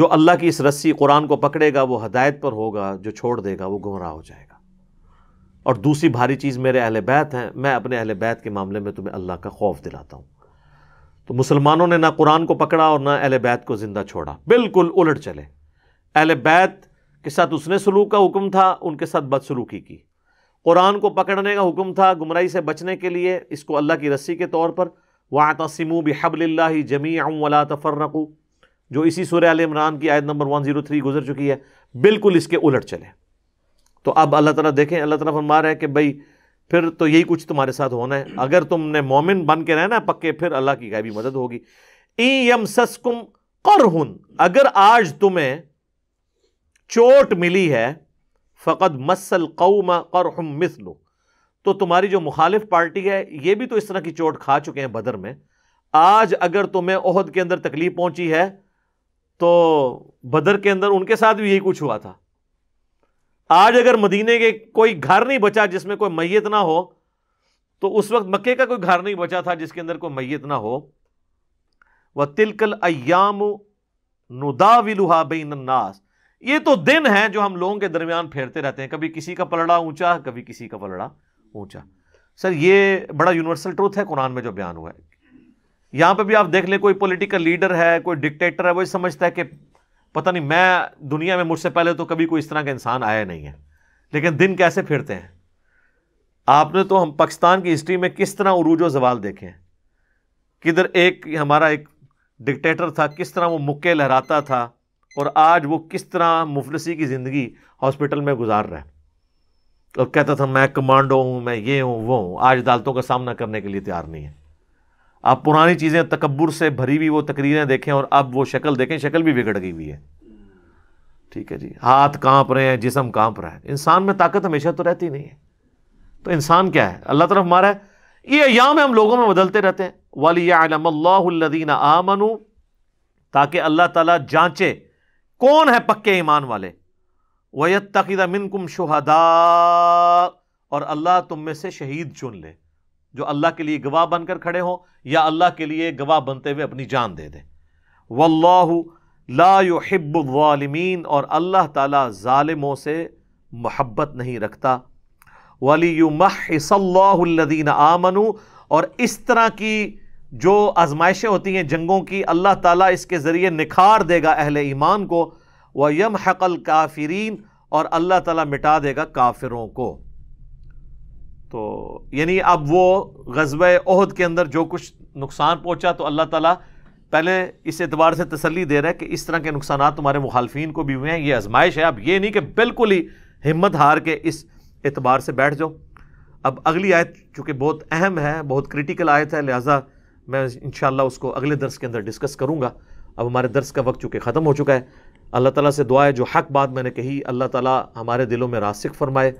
जो अल्लाह की इस रस्सी कुरान को पकड़ेगा वो हदायत पर होगा जो छोड़ देगा वो गुमराह हो जाएगा और दूसरी भारी चीज़ मेरे अहल बैत हैं मैं अपने अहल बैत के मामले में तुम्हें अल्लाह का खौफ दिलाता हूँ तो मुसलमानों ने ना कुरान को पकड़ा और ना अहल बैत को ज़िंदा छोड़ा बिल्कुल उलट चले अहल बैत के साथ उसने सलूक का हुक्म था उनके साथ बदसलूकी की कुरान को पकड़ने का हुक्म था गुमराई से बचने के लिए इसको अल्लाह की रस्सी के तौर पर वातसमू बहबल्ला जमी अम वला तफरकू जो इसी सुर आल इमरान की आयत नंबर वन जीरो थ्री गुजर चुकी है बिल्कुल इसके उलट चले तो अब अल्लाह ताला देखें अल्लाह ताला फरमा रहा है कि भाई फिर तो यही कुछ तुम्हारे साथ होना है अगर तुमने मोमिन बन के रहना पक्के फिर अल्लाह की गायबी मदद होगी ई यम सस्कुम कर अगर आज तुम्हें चोट मिली है फ़कत मसल कौम करहम मिसलो तो तुम्हारी जो मुखालिफ पार्टी है ये भी तो इस तरह की चोट खा चुके हैं बदर में आज अगर तुम्हें ओहद के अंदर तकलीफ पहुंची है तो बदर के अंदर उनके साथ भी यही कुछ हुआ था आज अगर मदीने के कोई घर नहीं बचा जिसमें कोई मैयत ना हो तो उस वक्त मक्के का कोई घर नहीं बचा था जिसके अंदर कोई मैयत ना हो वह तिलकल अयाम नुदाविलुहा बेनास ये तो दिन है जो हम लोगों के दरमियान फेरते रहते हैं कभी किसी का पलड़ा ऊंचा कभी किसी का पलड़ा ऊंचा सर ये बड़ा यूनिवर्सल ट्रूथ है कुरान में जो बयान हुआ है यहां पर भी आप देख लें कोई पॉलिटिकल लीडर है कोई डिक्टेटर है वो समझता है कि पता नहीं मैं दुनिया में मुझसे पहले तो कभी कोई इस तरह का इंसान आया नहीं है लेकिन दिन कैसे फिरते हैं आपने तो हम पाकिस्तान की हिस्ट्री में किस तरह उरूज जवाल देखे हैं किधर एक हमारा एक डिक्टेटर था किस तरह वो मुक्के लहराता था और आज वो किस तरह मुफलसी की ज़िंदगी हॉस्पिटल में गुजार रहा है और कहता था मैं कमांडो हूँ मैं ये हूँ वो हूँ आज अदालतों का सामना करने के लिए तैयार नहीं है आप पुरानी चीज़ें तकबर से भरी हुई वो तकरीरें देखें और अब वो शक्ल देखें शक्ल भी बिगड़ गई हुई है ठीक है जी हाथ कांप रहे हैं जिसम कांप रहा है इंसान में ताकत हमेशा तो रहती नहीं है तो इंसान क्या है अल्लाह तरफ मारा है ये याम हम लोगों में बदलते रहते हैं वाली आलमल्लादीन आमनु ताकि अल्लाह तला जाँचे कौन है पक्के ईमान वाले वयत तकीदा मिनकुम शुहदा और अल्लाह तुम में से शहीद चुन ले जो अल्लाह के लिए गवाह बनकर खड़े हों या अल्लाह के लिए गवाह बनते हुए अपनी जान दे दें वल्लाहु लाहिबालमीन और अल्लाह ताला ालिमों से मोहब्बत नहीं रखता वलीदीन आमनु और इस तरह की जो आजमाइशें होती हैं जंगों की अल्लाह ताला इसके ज़रिए निखार देगा अहल ईमान को व यम हकल काफरीन और अल्लाह ताला मिटा देगा काफिरों को तो यानी अब वो गजब अहद के अंदर जो कुछ नुकसान पहुँचा तो अल्लाह ताली पहले इस एतबार से तसली दे रहा है कि इस तरह के नुकसान तुम्हारे मुखालफी को भी हुए हैं ये आजमाइश है अब ये नहीं कि बिल्कुल ही हिम्मत हार के इस एतबार से बैठ जाओ अब अगली आयत चूँकि बहुत अहम है बहुत क्रिटिकल आयत है लिहाजा मैं इन उसको अगले दर्स के अंदर डिस्कस करूँगा अब हमारे दर्स का वक्त चूँकि ख़त्म हो चुका है अल्लाह तला से दुआ है जो हक बात मैंने कही अल्लाह ताला हमारे दिलों में रासिक फरमाए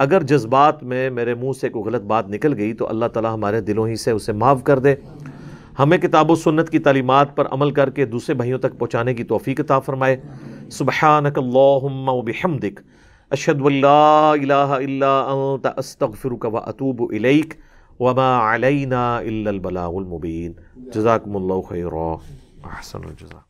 अगर जज्बात में मेरे मुंह से कोई गलत बात निकल गई तो अल्लाह ताला हमारे दिलों ही से उसे माफ़ कर दे हमें किताब व सुन्नत की तालीमत पर अमल करके दूसरे भाइयों तक पहुँचाने की तोफ़ी कता फ़रमाए सुबहानकल्लाबिहमदिक अशदुल्लास्तफ़िर व अतूब इलेक वमा अलैना इल्लल बलागुल मुबीन जजाकमुल्लाहु खैरा अहसनुल जजा